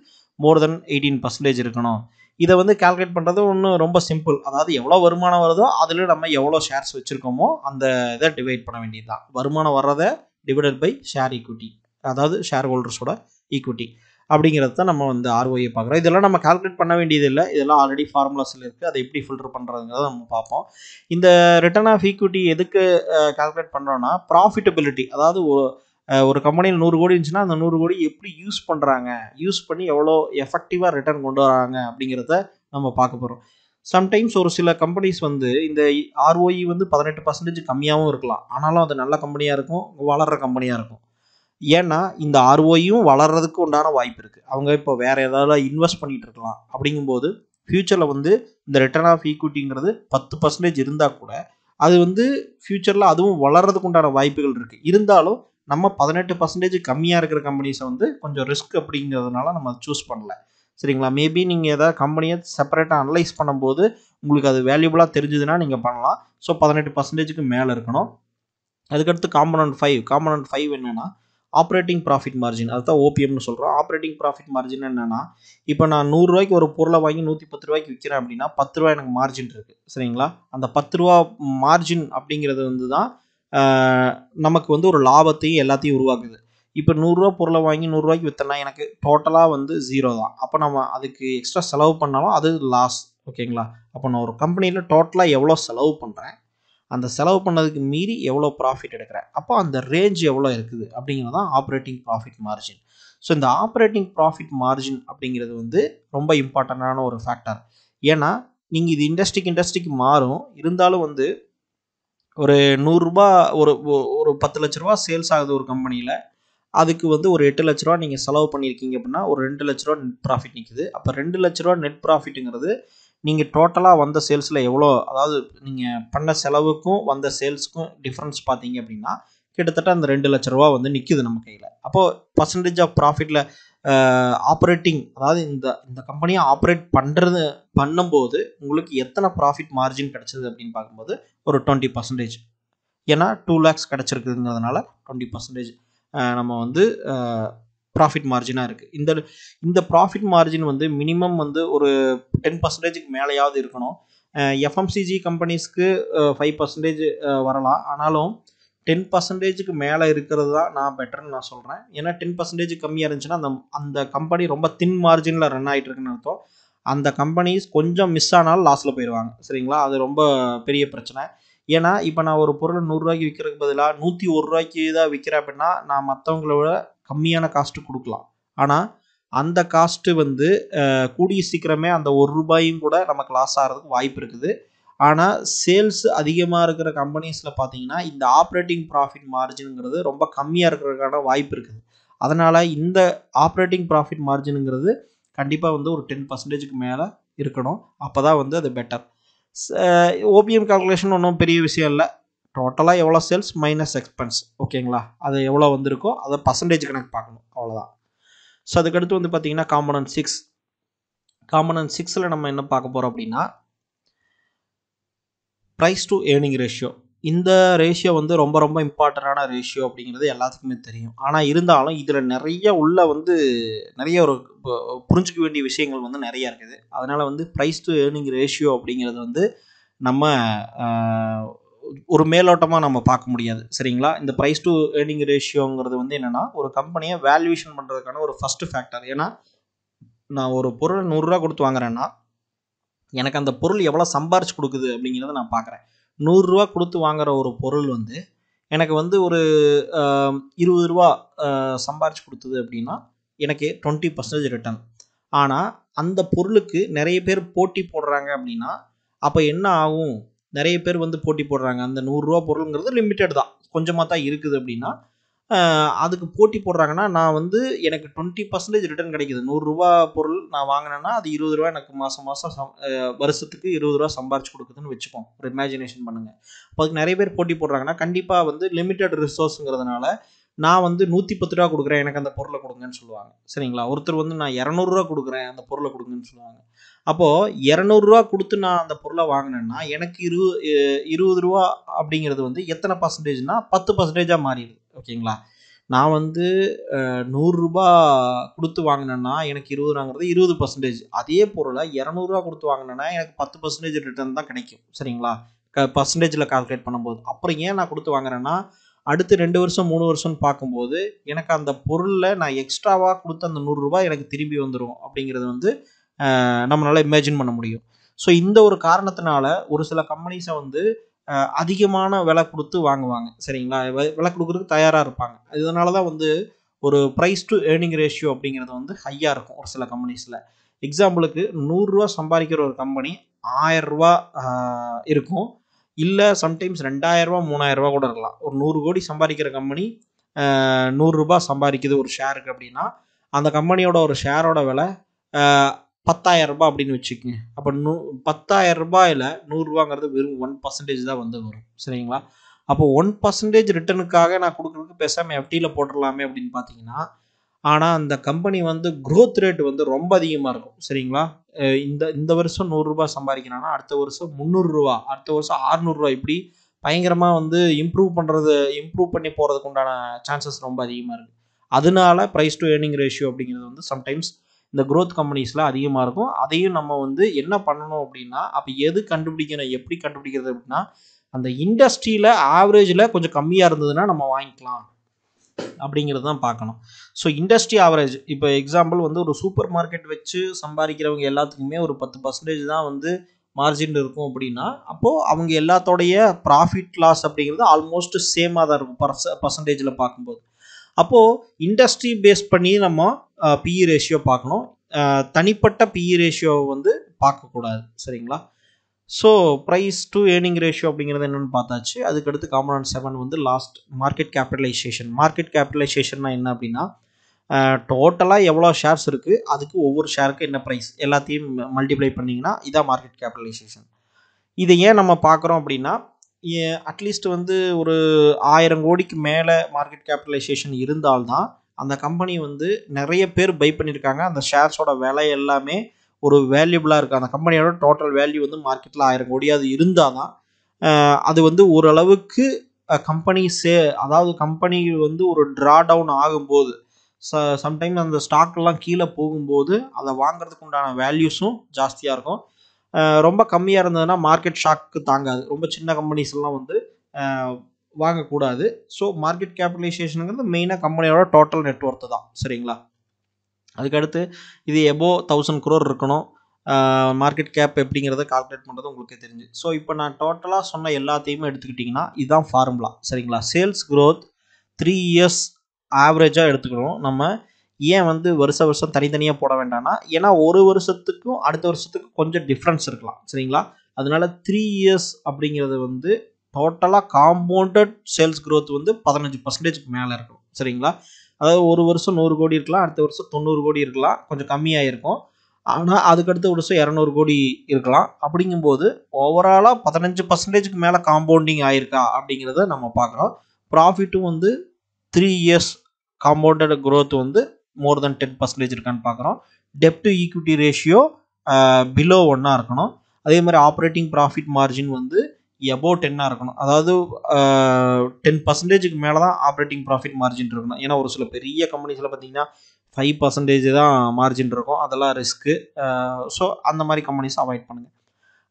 மோர் தென் எயிட்டீன் பர்சன்டேஜ் இருக்கணும் இதை வந்து கால்குலேட் பண்ணுறது ஒன்று ரொம்ப சிம்பிள் அதாவது எவ்வளோ வருமானம் வருதோ அதில் நம்ம எவ்வளோ ஷேர்ஸ் வச்சுருக்கோமோ அந்த இதை டிவைட் பண்ண வேண்டியது தான் வருமானம் வர்றதை டிவைடட் பை ஷேர் ஈக்விட்டி அதாவது ஷேர் ஹோல்டர்ஸோட ஈக்விட்டி அப்படிங்கிறது தான் நம்ம வந்து ஆர்ஓஐ பார்க்குறோம் இதெல்லாம் நம்ம கால்குலேட் பண்ண வேண்டியது இல்லை இதெல்லாம் ஆல்ரெடி ஃபார்முலாஸில் இருக்குது அதை எப்படி ஃபில்டர் பண்ணுறதுங்கிறத நம்ம பார்ப்போம் இந்த ரிட்டர்ன் ஆஃப் ஈக்விட்டி எதுக்கு கால்குலேட் பண்ணுறோன்னா ப்ராஃபிட்டபிலிட்டி அதாவது ஒரு ஒரு கம்பெனியில் நூறு கோடி இருந்துச்சுன்னா அந்த நூறு கோடி எப்படி யூஸ் பண்ணுறாங்க யூஸ் பண்ணி எவ்வளோ எஃபெக்டிவாக ரிட்டர்ன் கொண்டு வராங்க அப்படிங்கிறத நம்ம பார்க்க போகிறோம் சம்டைம்ஸ் ஒரு சில கம்பெனிஸ் வந்து இந்த ஆர்ஓஇ வந்து பதினெட்டு பர்சன்டேஜ் கம்மியாகவும் இருக்கலாம் ஆனாலும் அது நல்ல கம்பெனியாக இருக்கும் வளர்கிற கம்பெனியாக இருக்கும் ஏன்னா இந்த ஆர்ஓயும் e வளர்கிறதுக்கு உண்டான வாய்ப்பு இருக்குது அவங்க இப்போ வேறு ஏதாவது இன்வெஸ்ட் பண்ணிகிட்டு இருக்கலாம் அப்படிங்கும்போது ஃப்யூச்சரில் வந்து இந்த ரிட்டர்ன் ஆஃப் ஈக்விட்டிங்கிறது பத்து பர்சன்டேஜ் இருந்தால் கூட அது வந்து ஃப்யூச்சரில் அதுவும் வளர்கிறதுக்கு உண்டான வாய்ப்புகள் இருக்குது இருந்தாலும் நம்ம பதினெட்டு பர்சன்டேஜ் கம்மியாக இருக்கிற கம்பெனிஸை வந்து கொஞ்சம் ரிஸ்க் அப்படிங்கிறதுனால நம்ம சூஸ் பண்ணல சரிங்களா மேபி நீங்கள் எதாவது கம்பெனியை செப்பரேட்டாக அனலைஸ் பண்ணும்போது உங்களுக்கு அது வேல்யூபுளாக தெரிஞ்சதுன்னா நீங்கள் பண்ணலாம் ஸோ பதினெட்டு பர்சன்டேஜுக்கு மேலே இருக்கணும் அதுக்கடுத்து காம்பனண்ட் ஃபைவ் காம்பனண்ட் ஃபைவ் என்னென்னா ஆப்ரேட்டிங் ப்ராஃபிட் மார்ஜின் அதுதான் ஓபிஎம்னு சொல்கிறோம் ஆப்ரேட்டிங் ப்ராஃபிட் மார்ஜின் என்னென்னா இப்போ நான் நூறுரூவாய்க்கு ஒரு பொருளை வாங்கி நூற்றி பத்து ரூபாய்க்கு விற்கிறேன் அப்படின்னா பத்து ரூபா எனக்கு மார்ஜின் இருக்குது சரிங்களா அந்த பத்து ரூபா மார்ஜின் அப்படிங்கிறது வந்து தான் நமக்கு வந்து ஒரு லாபத்தையும் எல்லாத்தையும் உருவாக்குது இப்போ நூறுரூவா பொருளை வாங்கி நூறுரூவாய்க்கு விற்றுனா எனக்கு டோட்டலாக வந்து ஜீரோ தான் அப்போ நம்ம அதுக்கு எக்ஸ்ட்ரா செலவு பண்ணாலும் அது லாஸ் ஓகேங்களா அப்போ நான் ஒரு கம்பெனியில் டோட்டலாக எவ்வளோ செலவு பண்ணுறேன் அந்த செலவு பண்ணதுக்கு மீறி எவ்வளோ ப்ராஃபிட் எடுக்கிற அப்போ அந்த ரேஞ்ச் எவ்வளோ இருக்குது அப்படிங்கிறது தான் ஆப்ரேட்டிங் ப்ராஃபிட் மார்ஜின் ஸோ இந்த ஆப்ரேட்டிங் ப்ராஃபிட் மார்ஜின் அப்படிங்கிறது வந்து ரொம்ப இம்பார்ட்டண்ட்டான ஒரு ஃபேக்டர் ஏன்னா நீங்கள் இது இண்டஸ்ட்ரிக்கு இண்டஸ்ட்ரிக்கு மாறும் இருந்தாலும் வந்து ஒரு நூறுரூபா ஒரு ஒரு பத்து லட்ச ரூபா சேல்ஸ் ஆகுது ஒரு கம்பெனியில் அதுக்கு வந்து ஒரு எட்டு லட்ச ரூபா நீங்கள் செலவு பண்ணியிருக்கீங்க அப்படின்னா ஒரு ரெண்டு லட்ச ரூபா நெட் ப்ராஃபிட் நிற்குது அப்போ ரெண்டு லட்ச ரூபா நெட் ப்ராஃபிட்டுங்கிறது நீங்கள் டோட்டலாக வந்த சேல்ஸில் எவ்வளோ அதாவது நீங்கள் பண்ண செலவுக்கும் வந்த சேல்ஸுக்கும் டிஃப்ரென்ஸ் பார்த்தீங்க அப்படின்னா கிட்டத்தட்ட அந்த ரெண்டு லட்ச ரூபா வந்து நிற்கிது நம்ம கையில் அப்போது பர்சன்டேஜ் ஆஃப் ப்ராஃபிட்டில் ஆப்ரேட்டிங் அதாவது இந்த இந்த கம்பெனியை ஆப்ரேட் பண்ணுறது பண்ணும்போது உங்களுக்கு எத்தனை ப்ராஃபிட் மார்ஜின் கிடச்சிது அப்படின்னு பார்க்கும்போது ஒரு டுவெண்ட்டி பர்சன்டேஜ் ஏன்னா டூ லேக்ஸ் கிடச்சிருக்குதுங்கிறதுனால டுவெண்ட்டி பர்சன்டேஜ் நம்ம வந்து ப்ராஃபிட் மார்ஜினாக இருக்குது இந்த இந்த ப்ராஃபிட் மார்ஜின் வந்து மினிமம் வந்து ஒரு டென் பர்சன்டேஜுக்கு மேலேயாவது இருக்கணும் எஃப்எம்சிஜி கம்பெனிஸ்க்கு ஃபைவ் பர்சன்டேஜ் வரலாம் ஆனாலும் டென் பர்சன்டேஜுக்கு மேலே இருக்கிறது தான் நான் பெட்டர்னு நான் சொல்கிறேன் ஏன்னா டென் பர்சன்டேஜ் கம்மியாக இருந்துச்சுன்னா அந்த அந்த கம்பெனி ரொம்ப தின் மார்ஜினில் ரன் ஆகிட்டு இருக்குன்னு அர்த்தம் அந்த கம்பெனிஸ் கொஞ்சம் மிஸ் ஆனாலும் லாஸில் போயிடுவாங்க சரிங்களா அது ரொம்ப பெரிய பிரச்சனை ஏன்னா இப்போ நான் ஒரு பொருளை நூறுரூவாய்க்கு விற்கிறதுக்கு பதிலாக நூற்றி ஒரு ரூபாய்க்கு தான் விற்கிறேன் அப்படின்னா நான் மற்றவங்கள விட கம்மியான காஸ்ட்டு கொடுக்கலாம் ஆனால் அந்த காஸ்ட்டு வந்து கூடிய சீக்கிரமே அந்த ஒரு ரூபாயும் கூட நமக்கு லாஸ் ஆகிறதுக்கு வாய்ப்பு இருக்குது ஆனால் சேல்ஸ் அதிகமாக இருக்கிற கம்பெனிஸில் பார்த்தீங்கன்னா இந்த ஆப்ரேட்டிங் ப்ராஃபிட் மார்ஜினுங்கிறது ரொம்ப கம்மியாக இருக்கிறதுக்கான வாய்ப்பு இருக்குது அதனால் இந்த ஆப்ரேட்டிங் ப்ராஃபிட் மார்ஜினுங்கிறது கண்டிப்பாக வந்து ஒரு டென் பர்சன்டேஜுக்கு மேலே இருக்கணும் அப்போ தான் வந்து அது பெட்டர் ஓபிஎம் கால்குலேஷன் ஒன்றும் பெரிய விஷயம் இல்லை டோட்டலாக எவ்வளோ சேல்ஸ் மைனஸ் எக்ஸ்பென்ஸ் ஓகேங்களா அது எவ்வளோ வந்திருக்கோ அதை பர்சன்டேஜ் கணக்கு பார்க்கணும் அவ்வளோதான் ஸோ அதுக்கடுத்து வந்து பார்த்தீங்கன்னா காம்பனன்ட் சிக்ஸ் காம்பனன்ட் சிக்ஸில் நம்ம என்ன பார்க்க போகிறோம் அப்படின்னா ப்ரைஸ் டு ஏர்னிங் ரேஷியோ இந்த ரேஷியோ வந்து ரொம்ப ரொம்ப இம்பார்ட்டண்டான ரேஷியோ அப்படிங்கிறது எல்லாத்துக்குமே தெரியும் ஆனால் இருந்தாலும் இதில் நிறைய உள்ள வந்து நிறைய ஒரு புரிஞ்சிக்க வேண்டிய விஷயங்கள் வந்து நிறைய இருக்குது அதனால் வந்து ப்ரைஸ் டு ஏர்னிங் ரேஷியோ அப்படிங்கிறது வந்து நம்ம ஒரு மேலோட்டமாக நம்ம பார்க்க முடியாது சரிங்களா இந்த ப்ரைஸ் டு ஏர்னிங் ரேஷியோங்கிறது வந்து என்னென்னா ஒரு கம்பெனியை வேல்யூவேஷன் பண்ணுறதுக்கான ஒரு ஃபஸ்ட்டு ஃபேக்டர் ஏன்னா நான் ஒரு பொருள் நூறுரூவா கொடுத்து வாங்குறேன்னா எனக்கு அந்த பொருள் எவ்வளோ சம்பாரிச்சு கொடுக்குது அப்படிங்கிறத நான் பார்க்குறேன் நூறுரூவா கொடுத்து வாங்குற ஒரு பொருள் வந்து எனக்கு வந்து ஒரு இருபது ரூபா சம்பாரிச்சு கொடுத்தது அப்படின்னா எனக்கு டுவெண்ட்டி பர்சன்டேஜ் ரிட்டர்ன் ஆனால் அந்த பொருளுக்கு நிறைய பேர் போட்டி போடுறாங்க அப்படின்னா அப்போ என்ன ஆகும் நிறைய பேர் வந்து போட்டி போடுறாங்க அந்த நூறுரூவா பொருளுங்கிறது லிமிட்டட் தான் கொஞ்சமாக தான் இருக்குது அப்படின்னா அதுக்கு போட்டி போடுறாங்கன்னா நான் வந்து எனக்கு டுவெண்ட்டி பர்சன்டேஜ் ரிட்டர்ன் கிடைக்குது நூறுரூவா பொருள் நான் வாங்கினேன்னா அது இருபது ரூபா எனக்கு மாதம் மாதம் சம் வருஷத்துக்கு இருபது ரூபா சம்பாரிச்சு கொடுக்குதுன்னு வச்சுப்போம் ஒரு இமேஜினேஷன் பண்ணுங்கள் அப்போ அதுக்கு நிறைய பேர் போட்டி போடுறாங்கன்னா கண்டிப்பாக வந்து லிமிட்டட் ரிசோர்ஸுங்கிறதுனால நான் வந்து நூற்றி பத்து ரூபா கொடுக்குறேன் எனக்கு அந்த பொருளை கொடுங்கன்னு சொல்லுவாங்க சரிங்களா ஒருத்தர் வந்து நான் இரநூறுவா கொடுக்குறேன் அந்த பொருளை கொடுங்கன்னு சொல்லுவாங்க அப்போது இரநூறுவா கொடுத்து நான் அந்த பொருளை வாங்கினேன்னா எனக்கு இரு இருபது ரூபா அப்படிங்கிறது வந்து எத்தனை பர்சன்டேஜ்னா பத்து பர்சன்டேஜாக மாறிடுது ஓகேங்களா நான் வந்து நூறுரூபா கொடுத்து வாங்கினேன்னா எனக்கு இருபதுனாங்கிறது இருபது பர்சன்டேஜ் அதே பொருளை இரநூறுவா கொடுத்து வாங்கினேன்னா எனக்கு பத்து பர்சன்டேஜ் ரிட்டர்ன் தான் கிடைக்கும் சரிங்களா க பர்சன்டேஜில் கால்குலேட் பண்ணும்போது அப்புறம் ஏன் நான் கொடுத்து வாங்குறேன்னா அடுத்து ரெண்டு வருஷம் மூணு வருஷம்னு பார்க்கும்போது எனக்கு அந்த பொருளில் நான் எக்ஸ்ட்ராவாக கொடுத்த அந்த நூறுரூபா எனக்கு திரும்பி வந்துடும் அப்படிங்கிறது வந்து நம்மளால் இமேஜின் பண்ண முடியும் ஸோ இந்த ஒரு காரணத்தினால ஒரு சில கம்பெனிஸை வந்து அதிகமான விலை கொடுத்து வாங்குவாங்க சரிங்களா விலை கொடுக்குறதுக்கு தயாராக இருப்பாங்க இதனால தான் வந்து ஒரு ப்ரைஸ் டு ஏர்னிங் ரேஷியோ அப்படிங்கிறது வந்து ஹையாக இருக்கும் ஒரு சில கம்பெனிஸில் எக்ஸாம்பிளுக்கு நூறுரூவா சம்பாதிக்கிற ஒரு கம்பெனி ஆயரூவா இருக்கும் இல்லை சம்டைம்ஸ் ரெண்டாயிரரூவா மூணாயிரரூவா கூட இருக்கலாம் ஒரு நூறு கோடி சம்பாதிக்கிற கம்பெனி நூறுரூபா சம்பாதிக்குது ஒரு ஷேருக்கு அப்படின்னா அந்த கம்பெனியோட ஒரு ஷேரோட விலை பத்தாயிரம் ரூபாய் அப்படின்னு வச்சுக்கோங்க அப்போ நூ பத்தாயிரம் ரூபாயில் நூறுரூவாங்கிறது வெறும் ஒன் பர்சன்டேஜ் தான் வந்து வரும் சரிங்களா அப்போ ஒன் பர்சன்டேஜ் ரிட்டனுக்காக நான் கொடுக்குறதுக்கு பேசாமல் எஃப்டியில் போட்டுடலாமே அப்படின்னு பார்த்தீங்கன்னா ஆனால் அந்த கம்பெனி வந்து க்ரோத் ரேட் வந்து ரொம்ப அதிகமாக இருக்கும் சரிங்களா இந்த இந்த வருஷம் நூறுரூபா சம்பாதிக்கிறான்னா அடுத்த வருஷம் முந்நூறுரூவா அடுத்த வருஷம் அறநூறுரூவா இப்படி பயங்கரமாக வந்து இம்ப்ரூவ் பண்ணுறது இம்ப்ரூவ் பண்ணி போகிறதுக்கு உண்டான சான்சஸ் ரொம்ப அதிகமாக இருக்குது அதனால ப்ரைஸ் டு ஏர்னிங் ரேஷியோ அப்படிங்கிறது வந்து சம்டைம்ஸ் இந்த க்ரோத் கம்பெனிஸ்லாம் அதிகமாக இருக்கும் அதையும் நம்ம வந்து என்ன பண்ணணும் அப்படின்னா அப்போ எது கண்டுபிடிக்கணும் எப்படி கண்டுபிடிக்கிறது அப்படின்னா அந்த இண்டஸ்ட்ரியில் ஆவரேஜில் கொஞ்சம் கம்மியாக இருந்ததுன்னா நம்ம வாங்கிக்கலாம் அப்படிங்கிறது தான் பார்க்கணும் ஸோ இண்டஸ்ட்ரி ஆவரேஜ் இப்போ எக்ஸாம்பிள் வந்து ஒரு சூப்பர் மார்க்கெட் வச்சு சம்பாதிக்கிறவங்க எல்லாத்துக்குமே ஒரு பத்து பர்சன்டேஜ் தான் வந்து மார்ஜின் இருக்கும் அப்படின்னா அப்போது அவங்க எல்லாத்தோடைய ப்ராஃபிட் லாஸ் அப்படிங்கிறது ஆல்மோஸ்ட் சேமாக தான் இருக்கும் பர்ச பர்சன்டேஜில் பார்க்கும்போது அப்போது இண்டஸ்ட்ரி பேஸ் பண்ணி நம்ம பிஇ ரேஷியோ e பார்க்கணும் தனிப்பட்ட பிஇ ரேஷியோ e வந்து பார்க்கக்கூடாது சரிங்களா so price to earning ratio அப்படிங்கிறது என்னென்னு பார்த்தாச்சு அதுக்கடுத்து காமன் செவன் வந்து லாஸ்ட் மார்க்கெட் கேபிட்டலைசேஷன் மார்க்கெட் கேபிட்டலைசேஷன்னா என்ன அப்படின்னா டோட்டலாக எவ்வளோ ஷேர்ஸ் இருக்குது அதுக்கு ஒவ்வொரு ஷேருக்கு என்ன ப்ரைஸ் எல்லாத்தையும் மல்டிப்ளை பண்ணிங்கன்னா இதான் மார்க்கெட் கேபிட்டலைசேஷன் இதை ஏன் நம்ம பார்க்குறோம் அப்படின்னா அட்லீஸ்ட் வந்து ஒரு ஆயிரம் கோடிக்கு மேலே மார்க்கெட் கேபிட்டலைசேஷன் இருந்தால்தான் அந்த கம்பெனி வந்து நிறைய பேர் பை பண்ணியிருக்காங்க அந்த ஷேர்ஸோட விலை எல்லாமே ஒரு வேல்யூபிளாக இருக்குது அந்த கம்பெனியோட டோட்டல் வேல்யூ வந்து மார்க்கெட்டில் ஆயிரம் கோடியாவது இருந்தால் தான் அது வந்து ஓரளவுக்கு கம்பெனி சே அதாவது கம்பெனி வந்து ஒரு ட்ரா டவுன் ஆகும்போது ச சம்டைம் அந்த ஸ்டாக்லாம் கீழே போகும்போது அதை வாங்குறதுக்கு உண்டான வேல்யூஸும் ஜாஸ்தியாக இருக்கும் ரொம்ப கம்மியாக இருந்ததுன்னா மார்க்கெட் ஷாக்கு தாங்காது ரொம்ப சின்ன கம்பெனிஸ்லாம் வந்து வாங்கக்கூடாது ஸோ மார்க்கெட் கேபிட்டலைசேஷனுங்கிறது மெயினாக கம்பெனியோட டோட்டல் நெட்ஒர்த்து தான் சரிங்களா அதுக்கடுத்து இது எபோ தௌசண்ட் குரோர் இருக்கணும் மார்க்கெட் கேப் எப்படிங்கிறத கால்குலேட் பண்ணுறது உங்களுக்கு தெரிஞ்சு ஸோ இப்போ நான் டோட்டலாக சொன்ன எல்லாத்தையுமே எடுத்துக்கிட்டிங்கன்னா இதுதான் ஃபார்முலா சரிங்களா சேல்ஸ் க்ரோத் த்ரீ இயர்ஸ் ஆவரேஜாக எடுத்துக்கணும் நம்ம ஏன் வந்து வருஷ வருஷம் தனித்தனியாக போட வேண்டாம்னா ஏன்னா ஒரு வருஷத்துக்கும் அடுத்த வருஷத்துக்கும் கொஞ்சம் டிஃப்ரென்ஸ் இருக்கலாம் சரிங்களா அதனால த்ரீ இயர்ஸ் அப்படிங்கிறது வந்து டோட்டலாக காம்பவுண்டட் சேல்ஸ் க்ரோத் வந்து பதினஞ்சு பர்சன்டேஜ்க்கு மேலே இருக்கும் சரிங்களா அதாவது ஒரு வருஷம் நூறு கோடி இருக்கலாம் அடுத்த வருஷம் தொண்ணூறு கோடி இருக்கலாம் கொஞ்சம் கம்மியாக இருக்கும் ஆனால் அதுக்கடுத்த வருஷம் இரநூறு கோடி இருக்கலாம் அப்படிங்கும்போது ஓவராலாக பதினஞ்சு பர்சன்டேஜ்க்கு மேலே காம்பவுண்டிங் ஆயிருக்கா அப்படிங்கிறத நம்ம பார்க்குறோம் ப்ராஃபிட்டும் வந்து த்ரீ இயர்ஸ் காம்பவுண்டட் க்ரோத் வந்து மோர் தென் டென் பர்சன்டேஜ் இருக்கான்னு பார்க்குறோம் debt to equity ratio below ஒன்னாக இருக்கணும் அதே மாதிரி ஆப்ரேட்டிங் ப்ராஃபிட் மார்ஜின் வந்து எபோவ் டென்னாக இருக்கணும் அதாவது டென் பர்சன்டேஜுக்கு மேலே தான் ஆப்ரேட்டிங் ப்ராஃபிட் மார்ஜின் இருக்கணும் ஏன்னா ஒரு சில பெரிய கம்பெனிஸில் பார்த்தீங்கன்னா ஃபைவ் பர்சன்டேஜ் தான் மார்ஜின் இருக்கும் அதெல்லாம் ரிஸ்க்கு ஸோ அந்த மாதிரி கம்பெனிஸ் அவாய்ட் பண்ணுங்கள்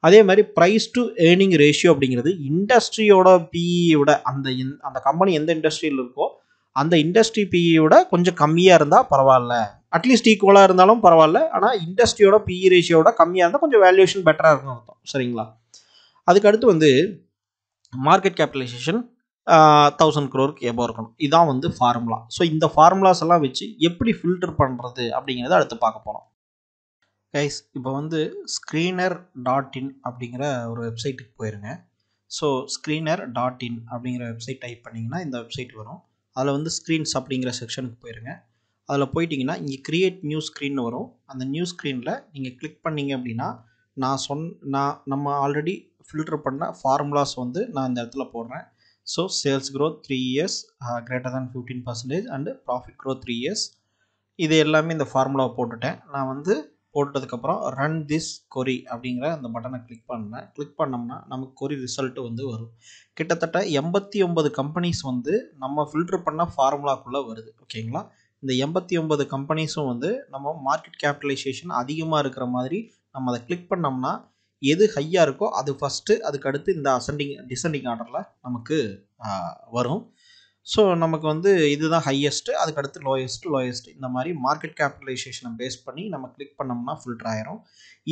அதே மாதிரி ப்ரைஸ் டு ஏர்னிங் ரேஷியோ அப்படிங்கிறது இண்டஸ்ட்ரியோட பிஇயோட e அந்த அந்த கம்பெனி எந்த இண்டஸ்ட்ரியில் இருக்கோ அந்த இண்டஸ்ட்ரி பிஇயோட e கொஞ்சம் கம்மியாக இருந்தால் பரவாயில்ல அட்லீஸ்ட் ஈக்குவலாக இருந்தாலும் பரவாயில்ல ஆனால் இண்டஸ்ட்ரியோட பிஇ ரேஷியோட e கம்மியாக இருந்தால் கொஞ்சம் வேல்யூஷன் பெட்டராக இருக்கும் அர்த்தம் சரிங்களா அதுக்கடுத்து வந்து மார்க்கெட் கேபிட்டலைசேஷன் தௌசண்ட் க்ரோருக்கு எபோ இருக்கணும் இதான் வந்து ஃபார்முலா ஸோ இந்த ஃபார்முலாஸ் எல்லாம் வச்சு எப்படி ஃபில்டர் பண்ணுறது அப்படிங்கிறத அடுத்து பார்க்க போகிறோம் கைஸ் இப்போ வந்து ஸ்க்ரீனர் டாட் இன் அப்படிங்கிற ஒரு வெப்சைட்டுக்கு போயிருங்க ஸோ ஸ்க்ரீனர் டாட் இன் அப்படிங்கிற வெப்சைட் டைப் பண்ணிங்கன்னா இந்த வெப்சைட் வரும் அதில் வந்து ஸ்க்ரீன்ஸ் அப்படிங்கிற செக்ஷனுக்கு போயிருங்க அதில் போயிட்டிங்கன்னா இங்கே க்ரியேட் நியூ ஸ்க்ரீன் வரும் அந்த நியூ ஸ்க்ரீனில் நீங்கள் கிளிக் பண்ணிங்க அப்படின்னா நான் சொன் நான் நம்ம ஆல்ரெடி ஃபில்டர் பண்ண ஃபார்முலாஸ் வந்து நான் இந்த இடத்துல போடுறேன் so sales growth three years greater than fifteen percentage and profit growth three years இது எல்லாமே இந்த ஃபார்முலாவை போட்டுட்டேன் நான் வந்து போட்டதுக்கப்புறம் ரன் திஸ் கொரி அப்படிங்கிற அந்த பட்டனை கிளிக் பண்ணேன் கிளிக் பண்ணோம்னா நமக்கு கொரி ரிசல்ட்டு வந்து வரும் கிட்டத்தட்ட எண்பத்தி ஒன்பது கம்பெனிஸ் வந்து நம்ம ஃபில்டர் பண்ண ஃபார்முலாக்குள்ளே வருது ஓகேங்களா இந்த எண்பத்தி ஒன்பது கம்பெனிஸும் வந்து நம்ம மார்க்கெட் கேபிட்டலைசேஷன் அதிகமாக இருக்கிற மாதிரி நம்ம அதை கிளிக் பண்ணோம்னா எது ஹையாக இருக்கோ அது ஃபஸ்ட்டு அதுக்கடுத்து இந்த அசண்டிங் டிசெண்டிங் ஆர்டரில் நமக்கு வரும் ஸோ நமக்கு வந்து இதுதான் ஹையஸ்ட்டு அதுக்கடுத்து லோயஸ்ட் லோயஸ்ட் இந்த மாதிரி மார்க்கெட் கேபிட்டலைசேஷனை பேஸ் பண்ணி நம்ம கிளிக் பண்ணோம்னா ஃபில்டர் ஆயிரும்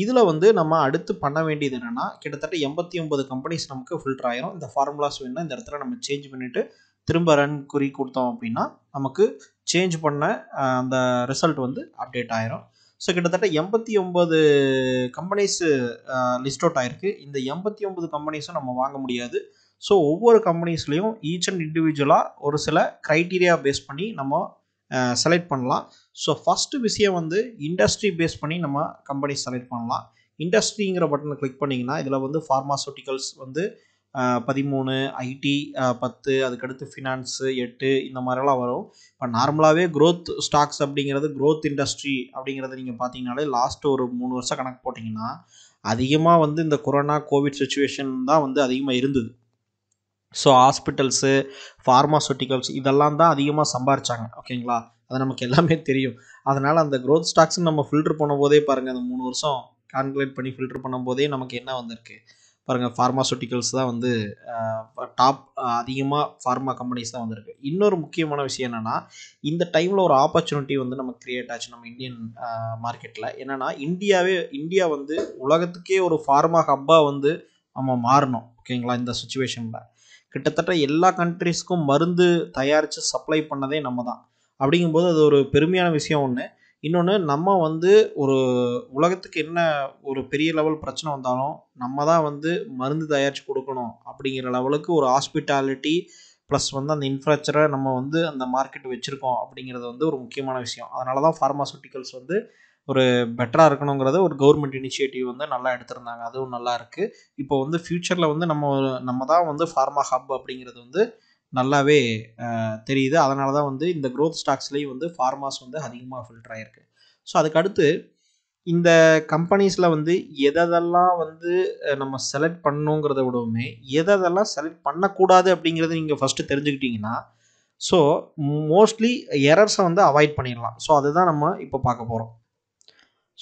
இதில் வந்து நம்ம அடுத்து பண்ண வேண்டியது என்னென்னா கிட்டத்தட்ட எண்பத்தி ஒம்பது கம்பெனிஸ் நமக்கு ஃபில்டர் ஆயிரும் இந்த ஃபார்முலாஸ் வேணால் இந்த இடத்துல நம்ம சேஞ்ச் பண்ணிவிட்டு திரும்ப ரன் குறி கொடுத்தோம் அப்படின்னா நமக்கு சேஞ்ச் பண்ண அந்த ரிசல்ட் வந்து அப்டேட் ஆயிரும் ஸோ கிட்டத்தட்ட எண்பத்தி ஒம்பது கம்பெனிஸ் லிஸ்ட் அவுட் ஆயிருக்கு இந்த எண்பத்தி ஒம்பது கம்பெனிஸும் நம்ம வாங்க முடியாது ஸோ ஒவ்வொரு கம்பெனிஸ்லையும் ஈச் அண்ட் இண்டிவிஜுவலாக ஒரு சில க்ரைட்டீரியா பேஸ் பண்ணி நம்ம செலக்ட் பண்ணலாம் ஸோ ஃபஸ்ட்டு விஷயம் வந்து இண்டஸ்ட்ரி பேஸ் பண்ணி நம்ம கம்பெனி செலக்ட் பண்ணலாம் இண்டஸ்ட்ரிங்கிற பட்டனை கிளிக் பண்ணிங்கன்னா இதில் வந்து ஃபார்மாசூட்டிக்கல்ஸ் வந்து பதிமூணு ஐடி பத்து அதுக்கடுத்து ஃபினான்ஸு எட்டு இந்த மாதிரிலாம் வரும் இப்போ நார்மலாகவே க்ரோத் ஸ்டாக்ஸ் அப்படிங்கிறது க்ரோத் இண்டஸ்ட்ரி அப்படிங்கிறத நீங்கள் பார்த்தீங்கனாலே லாஸ்ட் ஒரு மூணு வருஷம் கணக்கு போட்டிங்கன்னா அதிகமாக வந்து இந்த கொரோனா கோவிட் சுச்சுவேஷன் தான் வந்து அதிகமாக இருந்தது ஸோ ஹாஸ்பிட்டல்ஸு ஃபார்மாசூட்டிக்கல்ஸ் இதெல்லாம் தான் அதிகமாக சம்பாரிச்சாங்க ஓகேங்களா அது நமக்கு எல்லாமே தெரியும் அதனால் அந்த க்ரோத் ஸ்டாக்ஸ் நம்ம ஃபில்டர் பண்ணும்போதே பாருங்கள் அந்த மூணு வருஷம் கால்குலேட் பண்ணி ஃபில்டர் பண்ணும்போதே நமக்கு என்ன வந்திருக்கு பாருங்கள் ஃபார்மாசூட்டிக்கல்ஸ் தான் வந்து டாப் அதிகமாக ஃபார்மா கம்பெனிஸ் தான் வந்திருக்கு இன்னொரு முக்கியமான விஷயம் என்னென்னா இந்த டைமில் ஒரு ஆப்பர்ச்சுனிட்டி வந்து நமக்கு க்ரியேட் ஆச்சு நம்ம இந்தியன் மார்க்கெட்டில் என்னென்னா இந்தியாவே இந்தியா வந்து உலகத்துக்கே ஒரு ஃபார்மா ஹப்பாக வந்து நம்ம மாறணும் ஓகேங்களா இந்த சுச்சுவேஷனில் கிட்டத்தட்ட எல்லா கண்ட்ரீஸ்க்கும் மருந்து தயாரித்து சப்ளை பண்ணதே நம்ம தான் அப்படிங்கும்போது அது ஒரு பெருமையான விஷயம் ஒன்று இன்னொன்று நம்ம வந்து ஒரு உலகத்துக்கு என்ன ஒரு பெரிய லெவல் பிரச்சனை வந்தாலும் நம்ம தான் வந்து மருந்து தயாரித்து கொடுக்கணும் அப்படிங்கிற லெவலுக்கு ஒரு ஹாஸ்பிட்டாலிட்டி ப்ளஸ் வந்து அந்த இன்ஃப்ராஸ்ட்ரக்சரை நம்ம வந்து அந்த மார்க்கெட் வச்சுருக்கோம் அப்படிங்கிறது வந்து ஒரு முக்கியமான விஷயம் அதனால தான் ஃபார்மாசூட்டிக்கல்ஸ் வந்து ஒரு பெட்டராக இருக்கணுங்கிறத ஒரு கவர்மெண்ட் இனிஷியேட்டிவ் வந்து நல்லா எடுத்திருந்தாங்க அதுவும் நல்லா இருக்குது இப்போ வந்து ஃப்யூச்சரில் வந்து நம்ம நம்ம தான் வந்து ஃபார்மா ஹப் அப்படிங்கிறது வந்து நல்லாவே தெரியுது அதனால தான் வந்து இந்த க்ரோத் ஸ்டாக்ஸ்லேயும் வந்து ஃபார்மாஸ் வந்து அதிகமாக ஃபில்டர் ஆகிருக்கு ஸோ அதுக்கடுத்து இந்த கம்பெனிஸில் வந்து எதெல்லாம் வந்து நம்ம செலக்ட் பண்ணுங்கிறத விடவுமே எதெல்லாம் செலக்ட் பண்ணக்கூடாது அப்படிங்கிறத நீங்கள் ஃபஸ்ட்டு தெரிஞ்சுக்கிட்டிங்கன்னா ஸோ மோஸ்ட்லி எரர்ஸை வந்து அவாய்ட் பண்ணிடலாம் ஸோ அதுதான் நம்ம இப்போ பார்க்க போகிறோம்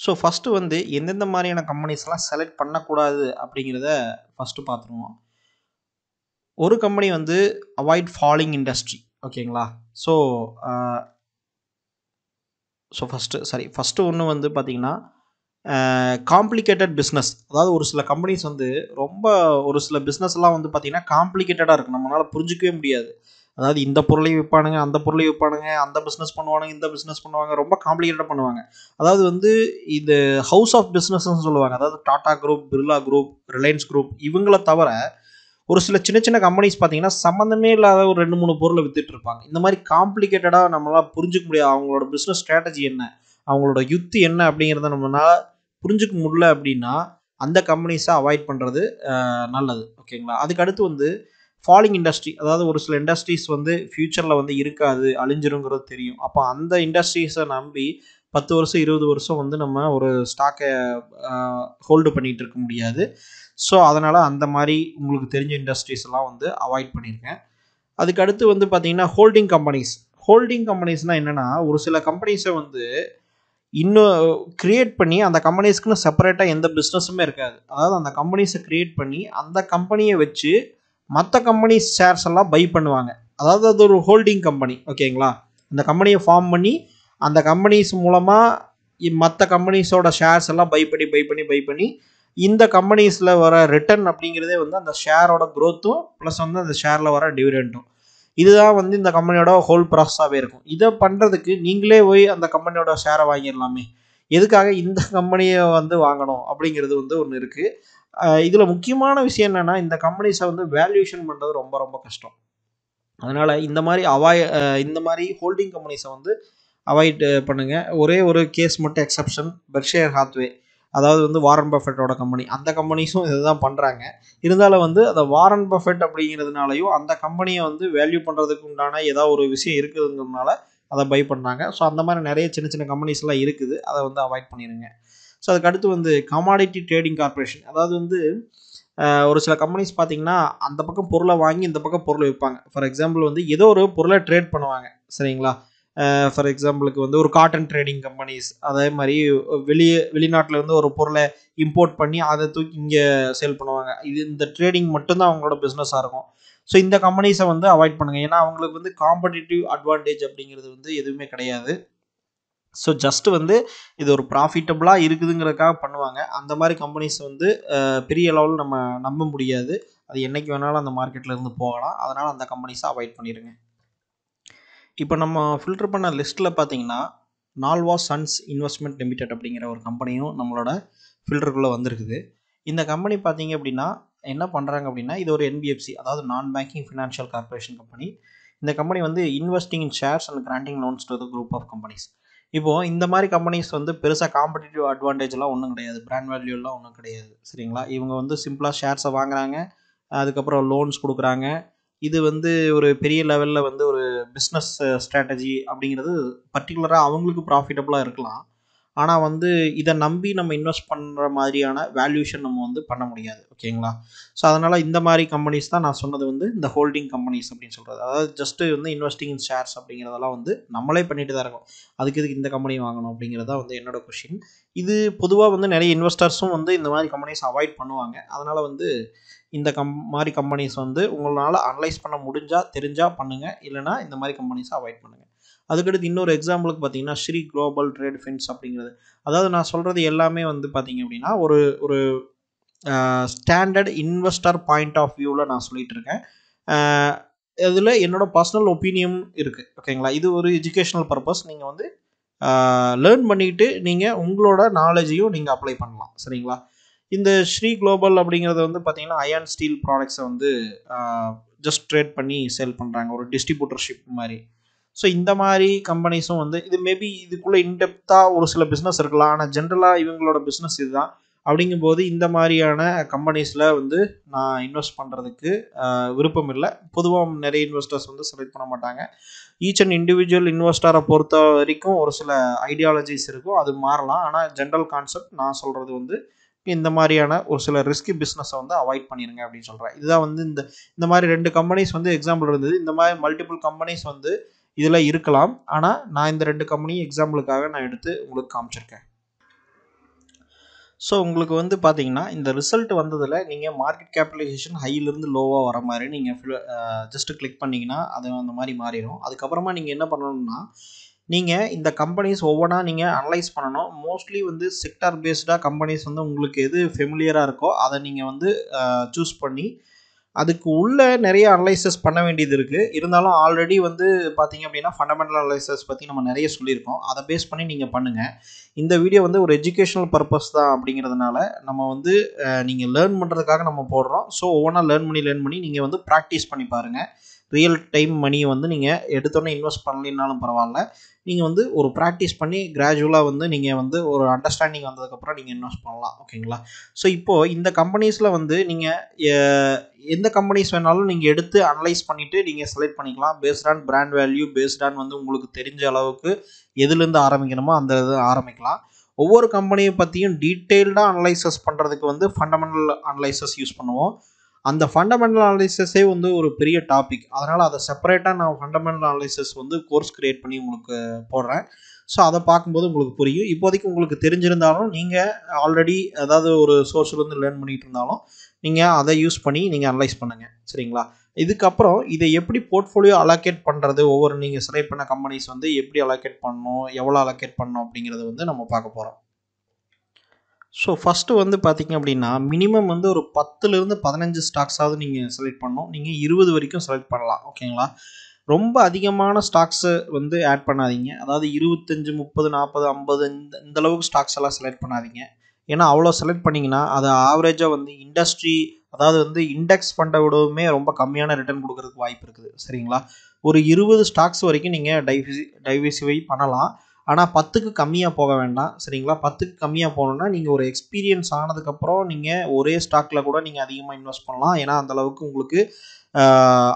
ஸோ ஃபஸ்ட்டு வந்து எந்தெந்த மாதிரியான கம்பெனிஸ்லாம் செலக்ட் பண்ணக்கூடாது அப்படிங்கிறத ஃபஸ்ட்டு பார்த்துருவோம் ஒரு கம்பெனி வந்து அவாய்ட் ஃபாலிங் இண்டஸ்ட்ரி ஓகேங்களா so so first sorry first ஒன்று வந்து பார்த்திங்கன்னா காம்ப்ளிகேட்டட் பிஸ்னஸ் அதாவது ஒரு சில கம்பெனிஸ் வந்து ரொம்ப ஒரு சில பிஸ்னஸ்லாம் வந்து பார்த்திங்கன்னா காம்ப்ளிகேட்டடாக இருக்குது நம்மளால் புரிஞ்சிக்கவே முடியாது அதாவது இந்த பொருளையும் விற்பானுங்க அந்த பொருளையும் விற்பானுங்க அந்த பிஸ்னஸ் பண்ணுவானுங்க இந்த பிஸ்னஸ் பண்ணுவாங்க ரொம்ப காம்ப்ளிகேட்டடாக பண்ணுவாங்க அதாவது வந்து இது ஹவுஸ் ஆஃப் பிஸ்னஸ்ன்னு சொல்லுவாங்க அதாவது Tata group Birla group Reliance group இவங்கள தவிர ஒரு சில சின்ன சின்ன கம்பெனிஸ் பார்த்தீங்கன்னா சம்மந்தமே இல்லாத ஒரு ரெண்டு மூணு பொருளை வித்துட்டு இருப்பாங்க இந்த மாதிரி காம்ப்ளிகேட்டடாக நம்மளால் புரிஞ்சுக்க முடியாது அவங்களோட பிஸ்னஸ் ஸ்ட்ராட்டஜி என்ன அவங்களோட யுத்து என்ன அப்படிங்கிறத நம்மளால் புரிஞ்சுக்க முடியல அப்படின்னா அந்த கம்பெனிஸை அவாய்ட் பண்ணுறது நல்லது ஓகேங்களா அதுக்கு அடுத்து வந்து ஃபாலிங் இண்டஸ்ட்ரி அதாவது ஒரு சில இண்டஸ்ட்ரீஸ் வந்து ஃப்யூச்சரில் வந்து இருக்காது அழிஞ்சிருங்கிறது தெரியும் அப்போ அந்த இண்டஸ்ட்ரீஸை நம்பி பத்து வருஷம் இருபது வருஷம் வந்து நம்ம ஒரு ஸ்டாக்கை ஹோல்டு பண்ணிகிட்டு இருக்க முடியாது ஸோ அதனால் அந்த மாதிரி உங்களுக்கு தெரிஞ்ச இண்டஸ்ட்ரீஸ் எல்லாம் வந்து அவாய்ட் பண்ணியிருக்கேன் அதுக்கடுத்து வந்து பார்த்தீங்கன்னா ஹோல்டிங் கம்பெனிஸ் ஹோல்டிங் கம்பெனிஸ்னால் என்னென்னா ஒரு சில கம்பெனிஸை வந்து இன்னும் க்ரியேட் பண்ணி அந்த கம்பெனிஸ்க்குன்னு செப்பரேட்டாக எந்த பிஸ்னஸுமே இருக்காது அதாவது அந்த கம்பெனிஸை க்ரியேட் பண்ணி அந்த கம்பெனியை வச்சு மற்ற கம்பெனி ஷேர்ஸ் எல்லாம் பை பண்ணுவாங்க அதாவது அது ஒரு ஹோல்டிங் கம்பெனி ஓகேங்களா அந்த கம்பெனியை ஃபார்ம் பண்ணி அந்த கம்பெனிஸ் மூலமாக மற்ற கம்பெனிஸோட ஷேர்ஸ் எல்லாம் பை பண்ணி பை பண்ணி பை பண்ணி இந்த கம்பெனிஸில் வர ரிட்டர்ன் அப்படிங்கிறதே வந்து அந்த ஷேரோட க்ரோத்தும் ப்ளஸ் வந்து அந்த ஷேரில் வர டிவிடெண்ட்டும் இதுதான் வந்து இந்த கம்பெனியோட ஹோல் ப்ராசஸாகவே இருக்கும் இதை பண்ணுறதுக்கு நீங்களே போய் அந்த கம்பெனியோட ஷேரை வாங்கிடலாமே எதுக்காக இந்த கம்பெனியை வந்து வாங்கணும் அப்படிங்கிறது வந்து ஒன்று இருக்குது இதில் முக்கியமான விஷயம் என்னென்னா இந்த கம்பெனிஸை வந்து வேல்யூஷன் பண்ணுறது ரொம்ப ரொம்ப கஷ்டம் அதனால் இந்த மாதிரி அவாய் இந்த மாதிரி ஹோல்டிங் கம்பெனிஸை வந்து அவாய்ட் பண்ணுங்கள் ஒரே ஒரு கேஸ் மட்டும் எக்ஸப்ஷன் பெர்ஷேர் ஹாத்வே அதாவது வந்து வாரன் பஃபெட்டோட கம்பெனி அந்த கம்பெனிஸும் இதை தான் பண்ணுறாங்க இருந்தாலும் வந்து அந்த வாரன் பஃபெட் அப்படிங்கிறதுனாலையும் அந்த கம்பெனியை வந்து வேல்யூ பண்ணுறதுக்கு உண்டான ஏதாவது ஒரு விஷயம் இருக்குதுங்கிறதுனால அதை பை பண்ணுறாங்க ஸோ அந்த மாதிரி நிறைய சின்ன சின்ன கம்பெனிஸ்லாம் இருக்குது அதை வந்து அவாய்ட் பண்ணிடுங்க ஸோ அதுக்கடுத்து வந்து கமாடிட்டி ட்ரேடிங் கார்பரேஷன் அதாவது வந்து ஒரு சில கம்பெனிஸ் பார்த்தீங்கன்னா அந்த பக்கம் பொருளை வாங்கி இந்த பக்கம் பொருளை விற்பாங்க ஃபார் எக்ஸாம்பிள் வந்து ஏதோ ஒரு பொருளை ட்ரேட் பண்ணுவாங்க சரிங்களா ஃபார் எக்ஸாம்பிளுக்கு வந்து ஒரு காட்டன் ட்ரேடிங் கம்பெனிஸ் அதே மாதிரி வெளியே வெளிநாட்டிலேருந்து ஒரு பொருளை இம்போர்ட் பண்ணி அதை தூக்கி இங்கே சேல் பண்ணுவாங்க இது இந்த ட்ரேடிங் மட்டும்தான் அவங்களோட பிஸ்னஸாக இருக்கும் ஸோ இந்த கம்பெனிஸை வந்து அவாய்ட் பண்ணுங்கள் ஏன்னா அவங்களுக்கு வந்து காம்படிட்டிவ் அட்வான்டேஜ் அப்படிங்கிறது வந்து எதுவுமே கிடையாது ஸோ ஜஸ்ட் வந்து இது ஒரு ப்ராஃபிட்டபுளாக இருக்குதுங்கிறதுக்காக பண்ணுவாங்க அந்த மாதிரி கம்பெனிஸ் வந்து பெரிய அளவில் நம்ம நம்ப முடியாது அது என்றைக்கு வேணாலும் அந்த மார்க்கெட்டில் இருந்து போகலாம் அதனால் அந்த கம்பெனிஸை அவாய்ட் பண்ணிடுங்க இப்போ நம்ம ஃபில்டர் பண்ண லிஸ்ட்டில் பார்த்தீங்கன்னா நால்வா சன்ஸ் இன்வெஸ்ட்மெண்ட் லிமிடெட் அப்படிங்கிற ஒரு கம்பெனியும் நம்மளோட ஃபில்டருக்குள்ளே வந்திருக்குது இந்த கம்பெனி பார்த்தீங்க அப்படின்னா என்ன பண்ணுறாங்க அப்படின்னா இது ஒரு என்பிஎஃப்சி அதாவது non banking financial corporation company இந்த கம்பெனி வந்து investing in shares and granting loans to group of companies இப்போது இந்த மாதிரி கம்பெனிஸ் வந்து பெருசாக காம்படிட்டிவ் அட்வான்டேஜ்லாம் ஒன்றும் கிடையாது பிராண்ட் வேல்யூலாம் ஒன்றும் கிடையாது சரிங்களா இவங்க வந்து சிம்பிளாக ஷேர்ஸை வாங்குறாங்க அதுக்கப்புறம் லோன்ஸ் கொடுக்குறாங்க இது வந்து ஒரு பெரிய லெவலில் வந்து ஒரு பிஸ்னஸ் ஸ்ட்ராட்டஜி அப்படிங்கிறது பர்டிகுலராக அவங்களுக்கு ப்ராஃபிட்டபுளாக இருக்கலாம் ஆனால் வந்து இதை நம்பி நம்ம இன்வெஸ்ட் பண்ணுற மாதிரியான வேல்யூஷன் நம்ம வந்து பண்ண முடியாது ஓகேங்களா ஸோ அதனால் இந்த மாதிரி கம்பெனிஸ் தான் நான் சொன்னது வந்து இந்த ஹோல்டிங் கம்பெனிஸ் அப்படின்னு சொல்கிறது அதாவது ஜஸ்ட்டு வந்து இன்வெஸ்டிங் இன் ஷேர்ஸ் அப்படிங்கிறதெல்லாம் வந்து நம்மளே பண்ணிட்டு தான் இருக்கோம் அதுக்கு இதுக்கு இந்த கம்பெனி வாங்கணும் தான் வந்து என்னோட கொஷின் இது பொதுவாக வந்து நிறைய இன்வெஸ்டர்ஸும் வந்து இந்த மாதிரி கம்பெனிஸ் அவாய்ட் பண்ணுவாங்க அதனால் வந்து இந்த கம் மாதிரி கம்பெனிஸ் வந்து உங்களால் அனலைஸ் பண்ண முடிஞ்சால் தெரிஞ்சால் பண்ணுங்கள் இல்லைனா இந்த மாதிரி கம்பெனிஸை அவாய்ட் பண்ணுங்கள் அதுக்கடுத்து இன்னொரு எக்ஸாம்பிளுக்கு பார்த்தீங்கன்னா ஸ்ரீ குளோபல் ட்ரேட் ஃபின்ஸ் அப்படிங்கிறது அதாவது நான் சொல்கிறது எல்லாமே வந்து பார்த்தீங்க அப்படின்னா ஒரு ஒரு ஸ்டாண்டர்ட் இன்வெஸ்டர் பாயிண்ட் ஆஃப் வியூவில் நான் சொல்லிகிட்டு இருக்கேன் இதில் என்னோடய பர்சனல் ஒப்பீனியம் இருக்குது ஓகேங்களா இது ஒரு எஜுகேஷ்னல் பர்பஸ் நீங்கள் வந்து லேர்ன் பண்ணிவிட்டு நீங்கள் உங்களோட நாலேஜையும் நீங்கள் அப்ளை பண்ணலாம் சரிங்களா இந்த ஸ்ரீ குளோபல் அப்படிங்கிறது வந்து பார்த்தீங்கன்னா அயான் ஸ்டீல் ப்ராடக்ட்ஸை வந்து ஜஸ்ட் ட்ரேட் பண்ணி சேல் பண்ணுறாங்க ஒரு டிஸ்ட்ரிபியூட்டர்ஷிப் மாதிரி ஸோ இந்த மாதிரி கம்பெனிஸும் வந்து இது மேபி இதுக்குள்ளே இன்டெப்த்தாக ஒரு சில பிஸ்னஸ் இருக்கலாம் ஆனால் ஜென்ரலாக இவங்களோட பிஸ்னஸ் இதுதான் அப்படிங்கும்போது இந்த மாதிரியான கம்பெனிஸில் வந்து நான் இன்வெஸ்ட் பண்ணுறதுக்கு விருப்பம் இல்லை பொதுவாக நிறைய இன்வெஸ்டர்ஸ் வந்து செலக்ட் பண்ண மாட்டாங்க ஈச் அண்ட் இண்டிவிஜுவல் இன்வெஸ்டரை பொறுத்த வரைக்கும் ஒரு சில ஐடியாலஜிஸ் இருக்கும் அது மாறலாம் ஆனால் ஜென்ரல் கான்செப்ட் நான் சொல்கிறது வந்து இந்த மாதிரியான ஒரு சில ரிஸ்கி பிஸ்னஸை வந்து அவாய்ட் பண்ணிடுங்க அப்படின்னு சொல்கிறேன் இதுதான் வந்து இந்த இந்த மாதிரி ரெண்டு கம்பெனிஸ் வந்து எக்ஸாம்பிள் இருந்தது இந்த மாதிரி மல்டிபிள் கம்பெனிஸ் வந்து இதில் இருக்கலாம் ஆனால் நான் இந்த ரெண்டு கம்பெனியும் எக்ஸாம்பிளுக்காக நான் எடுத்து உங்களுக்கு காமிச்சிருக்கேன் ஸோ உங்களுக்கு வந்து பார்த்தீங்கன்னா இந்த ரிசல்ட் வந்ததில் நீங்கள் மார்க்கெட் கேபிட்டலைசேஷன் ஹையிலேருந்து லோவாக வர மாதிரி நீங்கள் ஜஸ்ட்டு கிளிக் பண்ணிங்கன்னா அது அந்த மாதிரி மாறிடும் அதுக்கப்புறமா நீங்கள் என்ன பண்ணணும்னா நீங்கள் இந்த கம்பெனிஸ் ஒவ்வொன்றா நீங்கள் அனலைஸ் பண்ணணும் மோஸ்ட்லி வந்து செக்டார் பேஸ்டாக கம்பெனிஸ் வந்து உங்களுக்கு எது ஃபெமிலியராக இருக்கோ அதை நீங்கள் வந்து சூஸ் பண்ணி அதுக்கு உள்ளே நிறைய அனலைசஸ் பண்ண வேண்டியது இருக்குது இருந்தாலும் ஆல்ரெடி வந்து பார்த்தீங்க அப்படின்னா ஃபண்டமெண்டல் அனலைசஸ் பற்றி நம்ம நிறைய சொல்லியிருக்கோம் அதை பேஸ் பண்ணி நீங்கள் பண்ணுங்கள் இந்த வீடியோ வந்து ஒரு எஜுகேஷனல் பர்பஸ் தான் அப்படிங்கிறதுனால நம்ம வந்து நீங்கள் லேர்ன் பண்ணுறதுக்காக நம்ம போடுறோம் ஸோ ஒவ்வொன்றா லேர்ன் பண்ணி லேர்ன் பண்ணி நீங்கள் வந்து ப்ராக்டிஸ் பண்ணி பாருங்கள் ரியல் டைம் மணியை வந்து நீங்கள் எடுத்தோடனே இன்வெஸ்ட் பண்ணலைன்னாலும் பரவாயில்ல நீங்கள் வந்து ஒரு ப்ராக்டிஸ் பண்ணி கிராஜுவலாக வந்து நீங்கள் வந்து ஒரு அண்டர்ஸ்டாண்டிங் வந்ததுக்கப்புறம் நீங்கள் இன்வெஸ்ட் பண்ணலாம் ஓகேங்களா ஸோ இப்போது இந்த கம்பெனிஸில் வந்து நீங்கள் எந்த கம்பெனிஸ் வேணாலும் நீங்கள் எடுத்து அனலைஸ் பண்ணிவிட்டு நீங்கள் செலக்ட் பண்ணிக்கலாம் based on brand value based on வந்து உங்களுக்கு தெரிஞ்ச அளவுக்கு எதுலேருந்து ஆரம்பிக்கணுமோ அந்த இது ஆரம்பிக்கலாம் ஒவ்வொரு கம்பெனியை பற்றியும் டீட்டெயில்டாக அனலைசஸ் பண்ணுறதுக்கு வந்து ஃபண்டமெண்டல் அனலைசஸ் யூஸ் பண்ணுவோம் அந்த ஃபண்டமெண்டல் அனாலிசிஸே வந்து ஒரு பெரிய டாபிக் அதனால் அதை செப்பரேட்டாக நான் ஃபண்டமெண்டல் அனாலிசிஸ் வந்து கோர்ஸ் க்ரியேட் பண்ணி உங்களுக்கு போடுறேன் ஸோ அதை பார்க்கும்போது உங்களுக்கு புரியும் இப்போதைக்கு உங்களுக்கு தெரிஞ்சிருந்தாலும் நீங்கள் ஆல்ரெடி ஏதாவது ஒரு சோர்ஸ்லேருந்து லேர்ன் பண்ணிகிட்டு இருந்தாலும் நீங்கள் அதை யூஸ் பண்ணி நீங்கள் அனலைஸ் பண்ணுங்கள் சரிங்களா இதுக்கப்புறம் இதை எப்படி போர்ட்ஃபோலியோ அலோகேட் பண்ணுறது ஒவ்வொரு நீங்கள் செலக்ட் பண்ண கம்பெனிஸ் வந்து எப்படி அலோகேட் பண்ணணும் எவ்வளோ அலோகேட் பண்ணணும் அப்படிங்கிறத வந்து நம்ம பார்க்க போகிறோம் ஸோ ஃபஸ்ட்டு வந்து பார்த்திங்க அப்படின்னா மினிமம் வந்து ஒரு பத்துலேருந்து பதினஞ்சு ஸ்டாக்ஸாவது நீங்கள் செலக்ட் பண்ணணும் நீங்கள் இருபது வரைக்கும் செலக்ட் பண்ணலாம் ஓகேங்களா ரொம்ப அதிகமான ஸ்டாக்ஸை வந்து ஆட் பண்ணாதீங்க அதாவது இருபத்தஞ்சி முப்பது நாற்பது ஐம்பது இந்த இந்தளவுக்கு ஸ்டாக்ஸ் எல்லாம் செலக்ட் பண்ணாதீங்க ஏன்னா அவ்வளோ செலக்ட் பண்ணிங்கன்னா அது ஆவரேஜாக வந்து இண்டஸ்ட்ரி அதாவது வந்து இண்டெக்ஸ் ஃபண்டை விடவுமே ரொம்ப கம்மியான ரிட்டர்ன் கொடுக்கறதுக்கு வாய்ப்பு இருக்குது சரிங்களா ஒரு இருபது ஸ்டாக்ஸ் வரைக்கும் நீங்கள் டைவிசி டைவர்சிஃபை பண்ணலாம் ஆனால் பத்துக்கு கம்மியாக போக வேண்டாம் சரிங்களா பத்துக்கு கம்மியாக போகணுன்னா நீங்கள் ஒரு எக்ஸ்பீரியன்ஸ் ஆனதுக்கப்புறம் நீங்கள் ஒரே ஸ்டாக்கில் கூட நீங்கள் அதிகமாக இன்வெஸ்ட் பண்ணலாம் ஏன்னா அந்தளவுக்கு உங்களுக்கு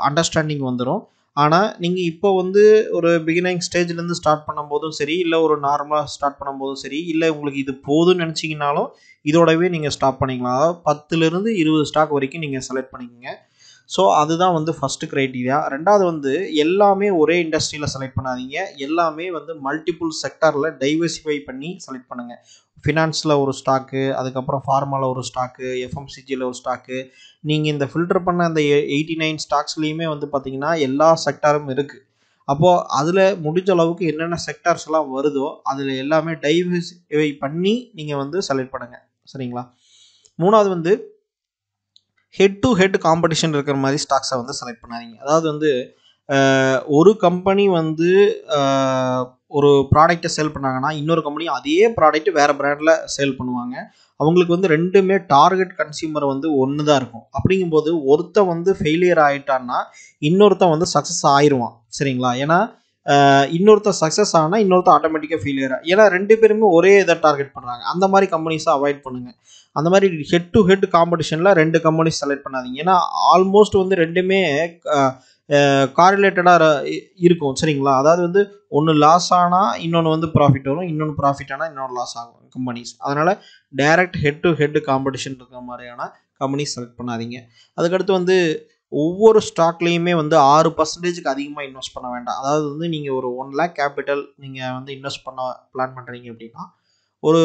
அண்டர்ஸ்டாண்டிங் வந்துடும் ஆனால் நீங்கள் இப்போ வந்து ஒரு பிகினிங் ஸ்டேஜ்லேருந்து ஸ்டார்ட் பண்ணும்போதும் சரி இல்லை ஒரு நார்மலாக ஸ்டார்ட் பண்ணும்போதும் சரி இல்லை உங்களுக்கு இது போதும்னு நினச்சிங்கனாலும் இதோடவே நீங்கள் ஸ்டாப் பண்ணிக்கலாம் அதாவது பத்துலேருந்து இருபது ஸ்டாக் வரைக்கும் நீங்கள் செலக்ட் பண்ணிக்கோங்க ஸோ அதுதான் வந்து ஃபஸ்ட்டு க்ரைட்டீரியா ரெண்டாவது வந்து எல்லாமே ஒரே இண்டஸ்ட்ரியில் செலக்ட் பண்ணாதீங்க எல்லாமே வந்து மல்டிபிள் செக்டரில் டைவர்சிஃபை பண்ணி செலக்ட் பண்ணுங்கள் ஃபினான்ஸில் ஒரு ஸ்டாக்கு அதுக்கப்புறம் ஃபார்மாவில் ஒரு ஸ்டாக்கு எஃப்எம்சிஜியில் ஒரு ஸ்டாக்கு நீங்கள் இந்த ஃபில்டர் பண்ண அந்த எயிட்டி நைன் ஸ்டாக்ஸ்லேயுமே வந்து பார்த்திங்கன்னா எல்லா செக்டாரும் இருக்குது அப்போது அதில் முடிஞ்ச அளவுக்கு என்னென்ன செக்டார்ஸ் எல்லாம் வருதோ அதில் எல்லாமே டைவர்சிஃபை பண்ணி நீங்கள் வந்து செலக்ட் பண்ணுங்கள் சரிங்களா மூணாவது வந்து ஹெட் டு ஹெட் காம்படிஷன் இருக்கிற மாதிரி ஸ்டாக்ஸை வந்து செலக்ட் பண்ணாதீங்க அதாவது வந்து ஒரு கம்பெனி வந்து ஒரு ப்ராடக்டை சேல் பண்ணாங்கன்னா இன்னொரு கம்பெனி அதே ப்ராடக்ட் வேறு ப்ராண்டில் சேல் பண்ணுவாங்க அவங்களுக்கு வந்து ரெண்டுமே டார்கெட் கன்சியூமர் வந்து ஒன்று தான் இருக்கும் அப்படிங்கும்போது ஒருத்தன் வந்து ஃபெயிலியர் ஆகிட்டான்னா இன்னொருத்தன் வந்து சக்ஸஸ் ஆயிடுவான் சரிங்களா ஏன்னா இன்னொருத்த சக்ஸஸ் ஆனால் இன்னொருத்த ஆட்டோமேட்டிக்காக ஃபெயிலியர் ஏன்னா ரெண்டு பேருமே ஒரே இதை டார்கெட் பண்ணுறாங்க அந்த மாதிரி கம்பெனிஸை அவாய்ட் பண்ணுங்கள் அந்த மாதிரி ஹெட் டு ஹெட் காம்படிஷனில் ரெண்டு கம்பெனிஸ் செலக்ட் பண்ணாதீங்க ஏன்னா ஆல்மோஸ்ட் வந்து ரெண்டுமே காரிலேட்டடாக இருக்கும் சரிங்களா அதாவது வந்து ஒன்று லாஸ் ஆனால் இன்னொன்று வந்து ப்ராஃபிட் வரும் இன்னொன்று ப்ராஃபிட் ஆனால் இன்னொன்று லாஸ் ஆகும் கம்பெனிஸ் அதனால் direct head to head competition இருக்கிற மாதிரியான கம்பெனிஸ் செலக்ட் பண்ணாதீங்க அதுக்கடுத்து வந்து ஒவ்வொரு ஸ்டாக்லேயுமே வந்து ஆறு பர்சன்டேஜுக்கு அதிகமாக இன்வெஸ்ட் பண்ண வேண்டாம் அதாவது வந்து நீங்கள் ஒரு ஒன் லேக் கேபிட்டல் நீங்கள் வந்து இன்வெஸ்ட் பண்ண பிளான் பண்ணுறீங்க அப்படின்னா ஒரு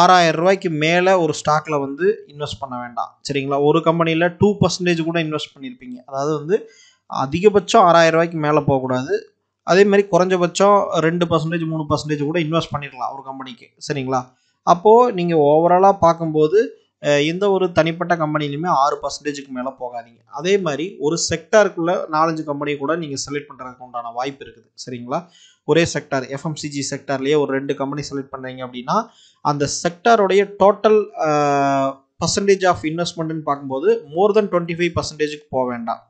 ஆறாயிரம் ரூபாய்க்கு மேலே ஒரு ஸ்டாக்ல வந்து இன்வெஸ்ட் பண்ண வேண்டாம் சரிங்களா ஒரு கம்பெனியில் டூ பர்சன்டேஜ் கூட இன்வெஸ்ட் பண்ணியிருப்பீங்க அதாவது வந்து அதிகபட்சம் ஆறாயிரம் ரூபாய்க்கு மேலே போகக்கூடாது அதே மாதிரி குறைஞ்சபட்சம் ரெண்டு பர்சன்டேஜ் மூணு பர்சன்டேஜ் கூட இன்வெஸ்ட் பண்ணிடலாம் ஒரு கம்பெனிக்கு சரிங்களா அப்போது நீங்கள் ஓவராலாக பார்க்கும்போது எந்த ஒரு தனிப்பட்ட கம்பெனிலையுமே ஆறு பர்சன்டேஜுக்கு மேலே போகாதீங்க அதே மாதிரி ஒரு செக்டாருக்குள்ளே நாலஞ்சு கம்பெனி கூட நீங்கள் செலக்ட் பண்ணுறதுக்கு உண்டான வாய்ப்பு இருக்குது சரிங்களா ஒரே செக்டார் எஃப்எம்சிஜி செக்டார்லேயே ஒரு ரெண்டு கம்பெனி செலக்ட் பண்ணுறீங்க அப்படின்னா அந்த செக்டாருடைய டோட்டல் பர்சன்டேஜ் ஆஃப் இன்வெஸ்ட்மெண்ட்னு பார்க்கும்போது மோர் தென் டுவெண்ட்டி ஃபைவ் பர்சன்டேஜுக்கு போக வேண்டாம்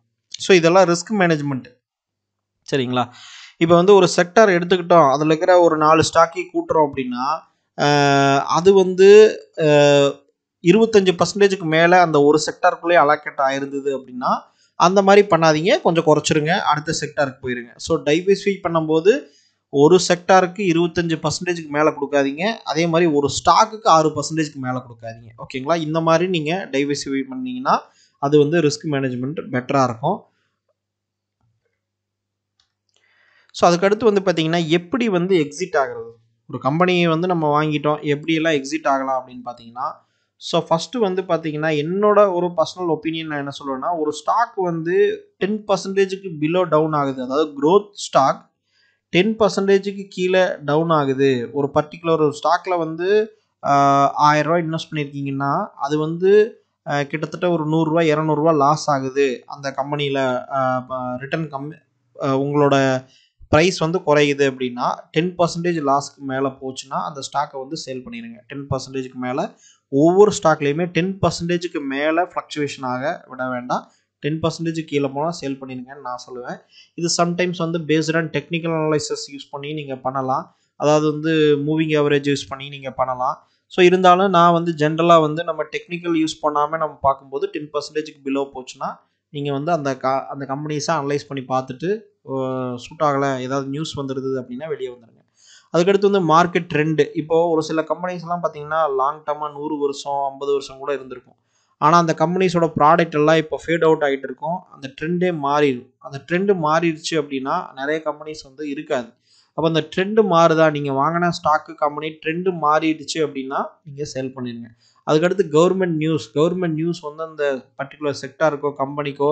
ஸோ இதெல்லாம் ரிஸ்க் மேனேஜ்மெண்ட் சரிங்களா இப்போ வந்து ஒரு செக்டார் எடுத்துக்கிட்டோம் அதில் இருக்கிற ஒரு நாலு ஸ்டாக்கை கூட்டுறோம் அப்படின்னா அது வந்து இருபத்தஞ்சு பர்சன்டேஜுக்கு மேலே அந்த ஒரு செக்டாருக்குள்ளேயே அலாக்கெட் ஆயிருந்தது அப்படின்னா அந்த மாதிரி பண்ணாதீங்க கொஞ்சம் குறைச்சிருங்க அடுத்த செக்டாருக்கு போயிருங்க ஸோ டைவர்ஸிஃபை பண்ணும்போது ஒரு செக்டாருக்கு இருபத்தஞ்சு பர்சன்டேஜுக்கு மேலே கொடுக்காதீங்க அதே மாதிரி ஒரு ஸ்டாக்குக்கு ஆறு பர்சன்டேஜ்க்கு மேலே கொடுக்காதீங்க ஓகேங்களா இந்த மாதிரி நீங்கள் டைவர்ஸிஃபை பண்ணிங்கன்னா அது வந்து ரிஸ்க் மேனேஜ்மெண்ட் பெட்டராக இருக்கும் ஸோ அதுக்கடுத்து வந்து பார்த்தீங்கன்னா எப்படி வந்து எக்ஸிட் ஆகிறது ஒரு கம்பெனியை வந்து நம்ம வாங்கிட்டோம் எப்படியெல்லாம் எக்ஸிட் ஆகலாம் அப்படின்னு பார்த்தீங்கன்னா ஸோ ஃபஸ்ட்டு வந்து பார்த்தீங்கன்னா என்னோட ஒரு பர்சனல் ஒப்பீனியன் நான் என்ன சொல்லுவேன்னா ஒரு ஸ்டாக் வந்து டென் பர்சன்டேஜுக்கு பிலோ டவுன் ஆகுது அதாவது க்ரோத் ஸ்டாக் டென் பர்சன்டேஜுக்கு கீழே டவுன் ஆகுது ஒரு பர்டிகுலர் ஒரு ஸ்டாக்கில் வந்து ஆயிரரூவா இன்வெஸ்ட் பண்ணியிருக்கீங்கன்னா அது வந்து கிட்டத்தட்ட ஒரு நூறுரூவா இரநூறுவா லாஸ் ஆகுது அந்த கம்பெனியில் ரிட்டர்ன் கம்மி உங்களோட ப்ரைஸ் வந்து குறையுது அப்படின்னா டென் பர்சன்டேஜ் லாஸ்க்கு மேலே போச்சுன்னா அந்த ஸ்டாக்கை வந்து சேல் பண்ணிடுங்க டென் பர்சன்டேஜ்க்கு மேலே ஒவ்வொரு ஸ்டாக்லேயுமே டென் பர்சன்டேஜுக்கு மேலே ஃப்ளக்சுவேஷன் ஆக விட வேண்டாம் டென் பர்சன்டேஜ் கீழே போனால் சேல் பண்ணிடுங்கன்னு நான் சொல்லுவேன் இது சம்டைம்ஸ் வந்து based on technical analysis use பண்ணி நீங்கள் பண்ணலாம் அதாவது வந்து மூவிங் ஆவரேஜ் யூஸ் பண்ணி நீங்கள் பண்ணலாம் ஸோ இருந்தாலும் நான் வந்து ஜென்ரலாக வந்து நம்ம டெக்னிக்கல் யூஸ் பண்ணாமல் நம்ம பார்க்கும்போது டென் பர்சன்டேஜுக்கு பிலோ போச்சுன்னா நீங்கள் வந்து அந்த கா அந்த கம்பெனிஸாக அனலைஸ் பண்ணி பார்த்துட்டு சூட் ஆகலை ஏதாவது நியூஸ் வந்துடுது அப்படின்னா வெளியே வந்துடுங்க அதுக்கடுத்து வந்து மார்க்கெட் ட்ரெண்டு இப்போது ஒரு சில கம்பெனிஸ்லாம் பார்த்தீங்கன்னா லாங் டர்மாக நூறு வருஷம் ஐம்பது வருஷம் கூட இருந்திருக்கும் ஆனால் அந்த கம்பெனிஸோட ப்ராடக்ட் எல்லாம் இப்போ ஃபேட் அவுட் ஆகிட்டு இருக்கும் அந்த ட்ரெண்டே மாறிடும் அந்த ட்ரெண்டு மாறிடுச்சு அப்படின்னா நிறைய கம்பெனிஸ் வந்து இருக்காது அப்போ அந்த ட்ரெண்டு மாறுதா நீங்கள் வாங்கின ஸ்டாக்கு கம்பெனி ட்ரெண்டு மாறிடுச்சு அப்படின்னா நீங்கள் சேல் பண்ணிடுங்க அதுக்கடுத்து கவர்மெண்ட் நியூஸ் கவர்மெண்ட் நியூஸ் வந்து அந்த பர்டிகுலர் செக்டாருக்கோ கம்பெனிக்கோ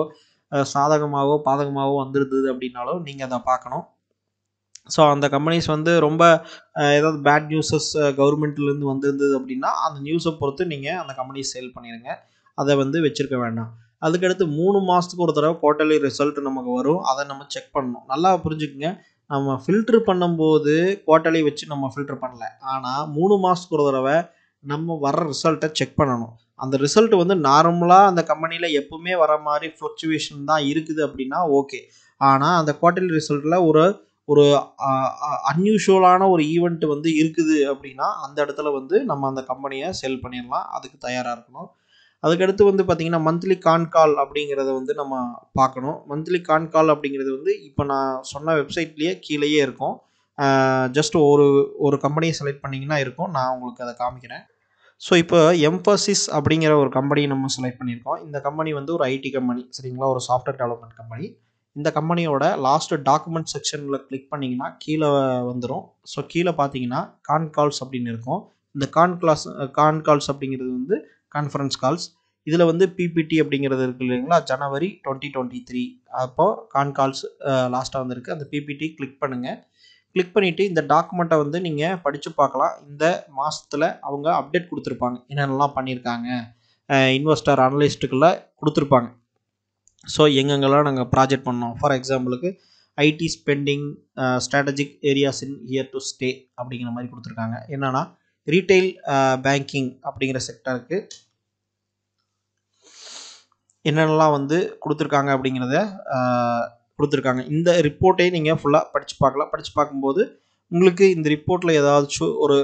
சாதகமாகவோ பாதகமாகவோ வந்திருந்தது அப்படின்னாலும் நீங்கள் அதை பார்க்கணும் ஸோ அந்த கம்பெனிஸ் வந்து ரொம்ப ஏதாவது பேட் நியூஸஸ் கவர்மெண்ட்லேருந்து வந்திருந்தது அப்படின்னா அந்த நியூஸை பொறுத்து நீங்கள் அந்த கம்பெனி சேல் பண்ணிடுங்க அதை வந்து வச்சுருக்க வேண்டாம் அதுக்கடுத்து மூணு மாதத்துக்கு ஒரு தடவை குவார்ட்டர்லி ரிசல்ட் நமக்கு வரும் அதை நம்ம செக் பண்ணணும் நல்லா புரிஞ்சுக்குங்க நம்ம ஃபில்ட்ரு பண்ணும்போது குவார்ட்டர்லி வச்சு நம்ம ஃபில்ட்ரு பண்ணல ஆனால் மூணு மாதத்துக்கு ஒரு தடவை நம்ம வர ரிசல்ட்டை செக் பண்ணணும் அந்த ரிசல்ட் வந்து நார்மலாக அந்த கம்பெனியில் எப்பவுமே வர மாதிரி ஃப்ளக்சுவேஷன் தான் இருக்குது அப்படின்னா ஓகே ஆனால் அந்த குவார்ட்டர்லி ரிசல்ட்டில் ஒரு ஒரு அன்யூஷுவலான ஒரு ஈவெண்ட் வந்து இருக்குது அப்படின்னா அந்த இடத்துல வந்து நம்ம அந்த கம்பெனியை செல் பண்ணிடலாம் அதுக்கு தயாராக இருக்கணும் அதுக்கடுத்து வந்து பார்த்திங்கன்னா மந்த்லி கான்கால் அப்படிங்கிறத வந்து நம்ம பார்க்கணும் மந்த்லி கான்கால் அப்படிங்கிறது வந்து இப்போ நான் சொன்ன வெப்சைட்லேயே கீழேயே இருக்கும் ஜஸ்ட் ஒரு ஒரு கம்பெனியை செலக்ட் பண்ணிங்கன்னா இருக்கும் நான் உங்களுக்கு அதை காமிக்கிறேன் ஸோ இப்போ எம்ஃபசிஸ் அப்படிங்கிற ஒரு கம்பெனியை நம்ம செலக்ட் பண்ணியிருக்கோம் இந்த கம்பெனி வந்து ஒரு ஐடி கம்பெனி சரிங்களா ஒரு சாஃப்ட்வேர் டெவலப்மெண்ட் கம்பெனி இந்த கம்பெனியோட லாஸ்ட் டாக்குமெண்ட் செக்ஷனில் கிளிக் பண்ணிங்கன்னா கீழே வந்துடும் ஸோ கீழே பார்த்தீங்கன்னா கான் கால்ஸ் அப்படின்னு இருக்கும் இந்த கான் கிளாஸ் கான் கால்ஸ் அப்படிங்கிறது வந்து கான்ஃபரன்ஸ் கால்ஸ் இதில் வந்து பிபிடி அப்படிங்கிறது இருக்கு இல்லைங்களா ஜனவரி டுவெண்ட்டி டுவெண்ட்டி த்ரீ அப்போது கான் கால்ஸ் லாஸ்ட்டாக வந்திருக்கு அந்த பிபிடி கிளிக் பண்ணுங்கள் கிளிக் பண்ணிவிட்டு இந்த டாக்குமெண்ட்டை வந்து நீங்கள் படித்து பார்க்கலாம் இந்த மாதத்தில் அவங்க அப்டேட் கொடுத்துருப்பாங்க என்னென்னலாம் பண்ணியிருக்காங்க இன்வெஸ்டர் அனலிஸ்ட்டுக்குள்ளே கொடுத்துருப்பாங்க ஸோ எங்கெங்கெல்லாம் நாங்கள் ப்ராஜெக்ட் பண்ணோம் ஃபார் எக்ஸாம்பிளுக்கு IT spending strategic areas in here to stay அப்படிங்கிற மாதிரி கொடுத்துருக்காங்க என்னென்னா ரீட்டைல் பேங்கிங் uh, அப்படிங்கிற செக்டருக்கு என்னென்னலாம் வந்து கொடுத்துருக்காங்க அப்படிங்கிறத uh, கொடுத்துருக்காங்க இந்த ரிப்போர்ட்டே நீங்கள் ஃபுல்லாக படித்து பார்க்கலாம் படித்து பார்க்கும்போது உங்களுக்கு இந்த ரிப்போர்ட்டில் ஏதாச்சும் ஒரு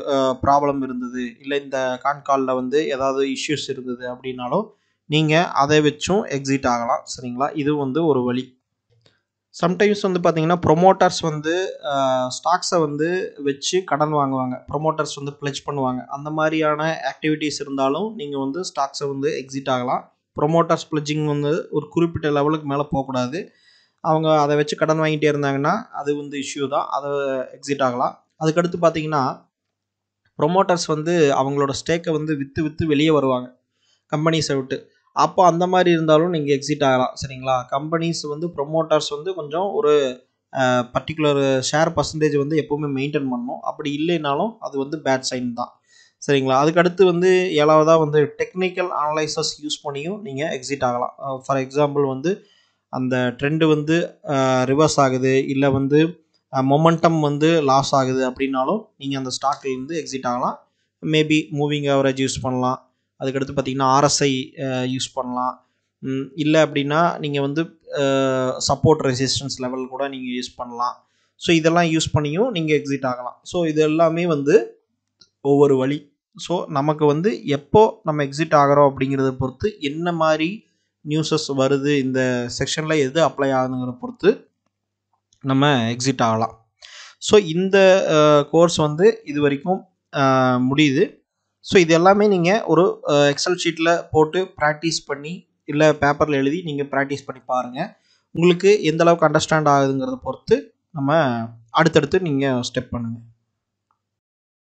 ப்ராப்ளம் uh, இருந்தது இல்லை இந்த கான்காலில் வந்து ஏதாவது இஷ்யூஸ் இருந்தது அப்படின்னாலும் நீங்கள் அதை வச்சும் எக்ஸிட் ஆகலாம் சரிங்களா இது வந்து ஒரு வழி சம்டைம்ஸ் வந்து பார்த்தீங்கன்னா ப்ரொமோட்டர்ஸ் வந்து ஸ்டாக்ஸை வந்து வச்சு கடன் வாங்குவாங்க ப்ரொமோட்டர்ஸ் வந்து பிளச் பண்ணுவாங்க அந்த மாதிரியான ஆக்டிவிட்டீஸ் இருந்தாலும் நீங்கள் வந்து ஸ்டாக்ஸை வந்து எக்ஸிட் ஆகலாம் ப்ரொமோட்டர்ஸ் பிளஜிங் வந்து ஒரு குறிப்பிட்ட லெவலுக்கு மேலே போகக்கூடாது அவங்க அதை வச்சு கடன் வாங்கிட்டே இருந்தாங்கன்னா அது வந்து இஷ்யூ தான் அதை எக்ஸிட் ஆகலாம் அதுக்கடுத்து பார்த்தீங்கன்னா ப்ரொமோட்டர்ஸ் வந்து அவங்களோட ஸ்டேக்கை வந்து விற்று விற்று வெளியே வருவாங்க கம்பெனிஸை விட்டு அப்போ அந்த மாதிரி இருந்தாலும் நீங்கள் எக்ஸிட் ஆகலாம் சரிங்களா கம்பெனிஸ் வந்து ப்ரொமோட்டர்ஸ் வந்து கொஞ்சம் ஒரு பர்டிகுலர் ஷேர் பர்சன்டேஜ் வந்து எப்போவுமே மெயின்டைன் பண்ணணும் அப்படி இல்லைனாலும் அது வந்து பேட் சைன் தான் சரிங்களா அதுக்கடுத்து வந்து ஏழாவதாக வந்து டெக்னிக்கல் அனலைசஸ் யூஸ் பண்ணியும் நீங்கள் எக்ஸிட் ஆகலாம் ஃபார் எக்ஸாம்பிள் வந்து அந்த ட்ரெண்டு வந்து ரிவர்ஸ் ஆகுது இல்லை வந்து மொமெண்டம் வந்து லாஸ் ஆகுது அப்படின்னாலும் நீங்கள் அந்த ஸ்டாக்லேருந்து எக்ஸிட் ஆகலாம் மேபி மூவிங் ஆவரேஜ் யூஸ் பண்ணலாம் அதுக்கடுத்து பார்த்தீங்கன்னா ஆர்எஸ்ஐ யூஸ் பண்ணலாம் இல்லை அப்படின்னா நீங்கள் வந்து சப்போர்ட் ரெசிஸ்டன்ஸ் லெவல் கூட நீங்கள் யூஸ் பண்ணலாம் ஸோ இதெல்லாம் யூஸ் பண்ணியும் நீங்கள் எக்ஸிட் ஆகலாம் ஸோ இது எல்லாமே வந்து ஒவ்வொரு வழி ஸோ நமக்கு வந்து எப்போ நம்ம எக்ஸிட் ஆகிறோம் அப்படிங்கிறத பொறுத்து என்ன மாதிரி நியூஸஸ் வருது இந்த செக்ஷனில் எது அப்ளை ஆகுதுங்கிற பொறுத்து நம்ம எக்ஸிட் ஆகலாம் ஸோ இந்த கோர்ஸ் வந்து இது வரைக்கும் முடியுது ஸோ இது எல்லாமே நீங்கள் ஒரு எக்ஸல் ஷீட்டில் போட்டு ப்ராக்டிஸ் பண்ணி இல்லை பேப்பரில் எழுதி நீங்கள் ப்ராக்டிஸ் பண்ணி பாருங்கள் உங்களுக்கு எந்தளவுக்கு அண்டர்ஸ்டாண்ட் ஆகுதுங்கிறத பொறுத்து நம்ம அடுத்தடுத்து நீங்கள் ஸ்டெப் பண்ணுங்கள்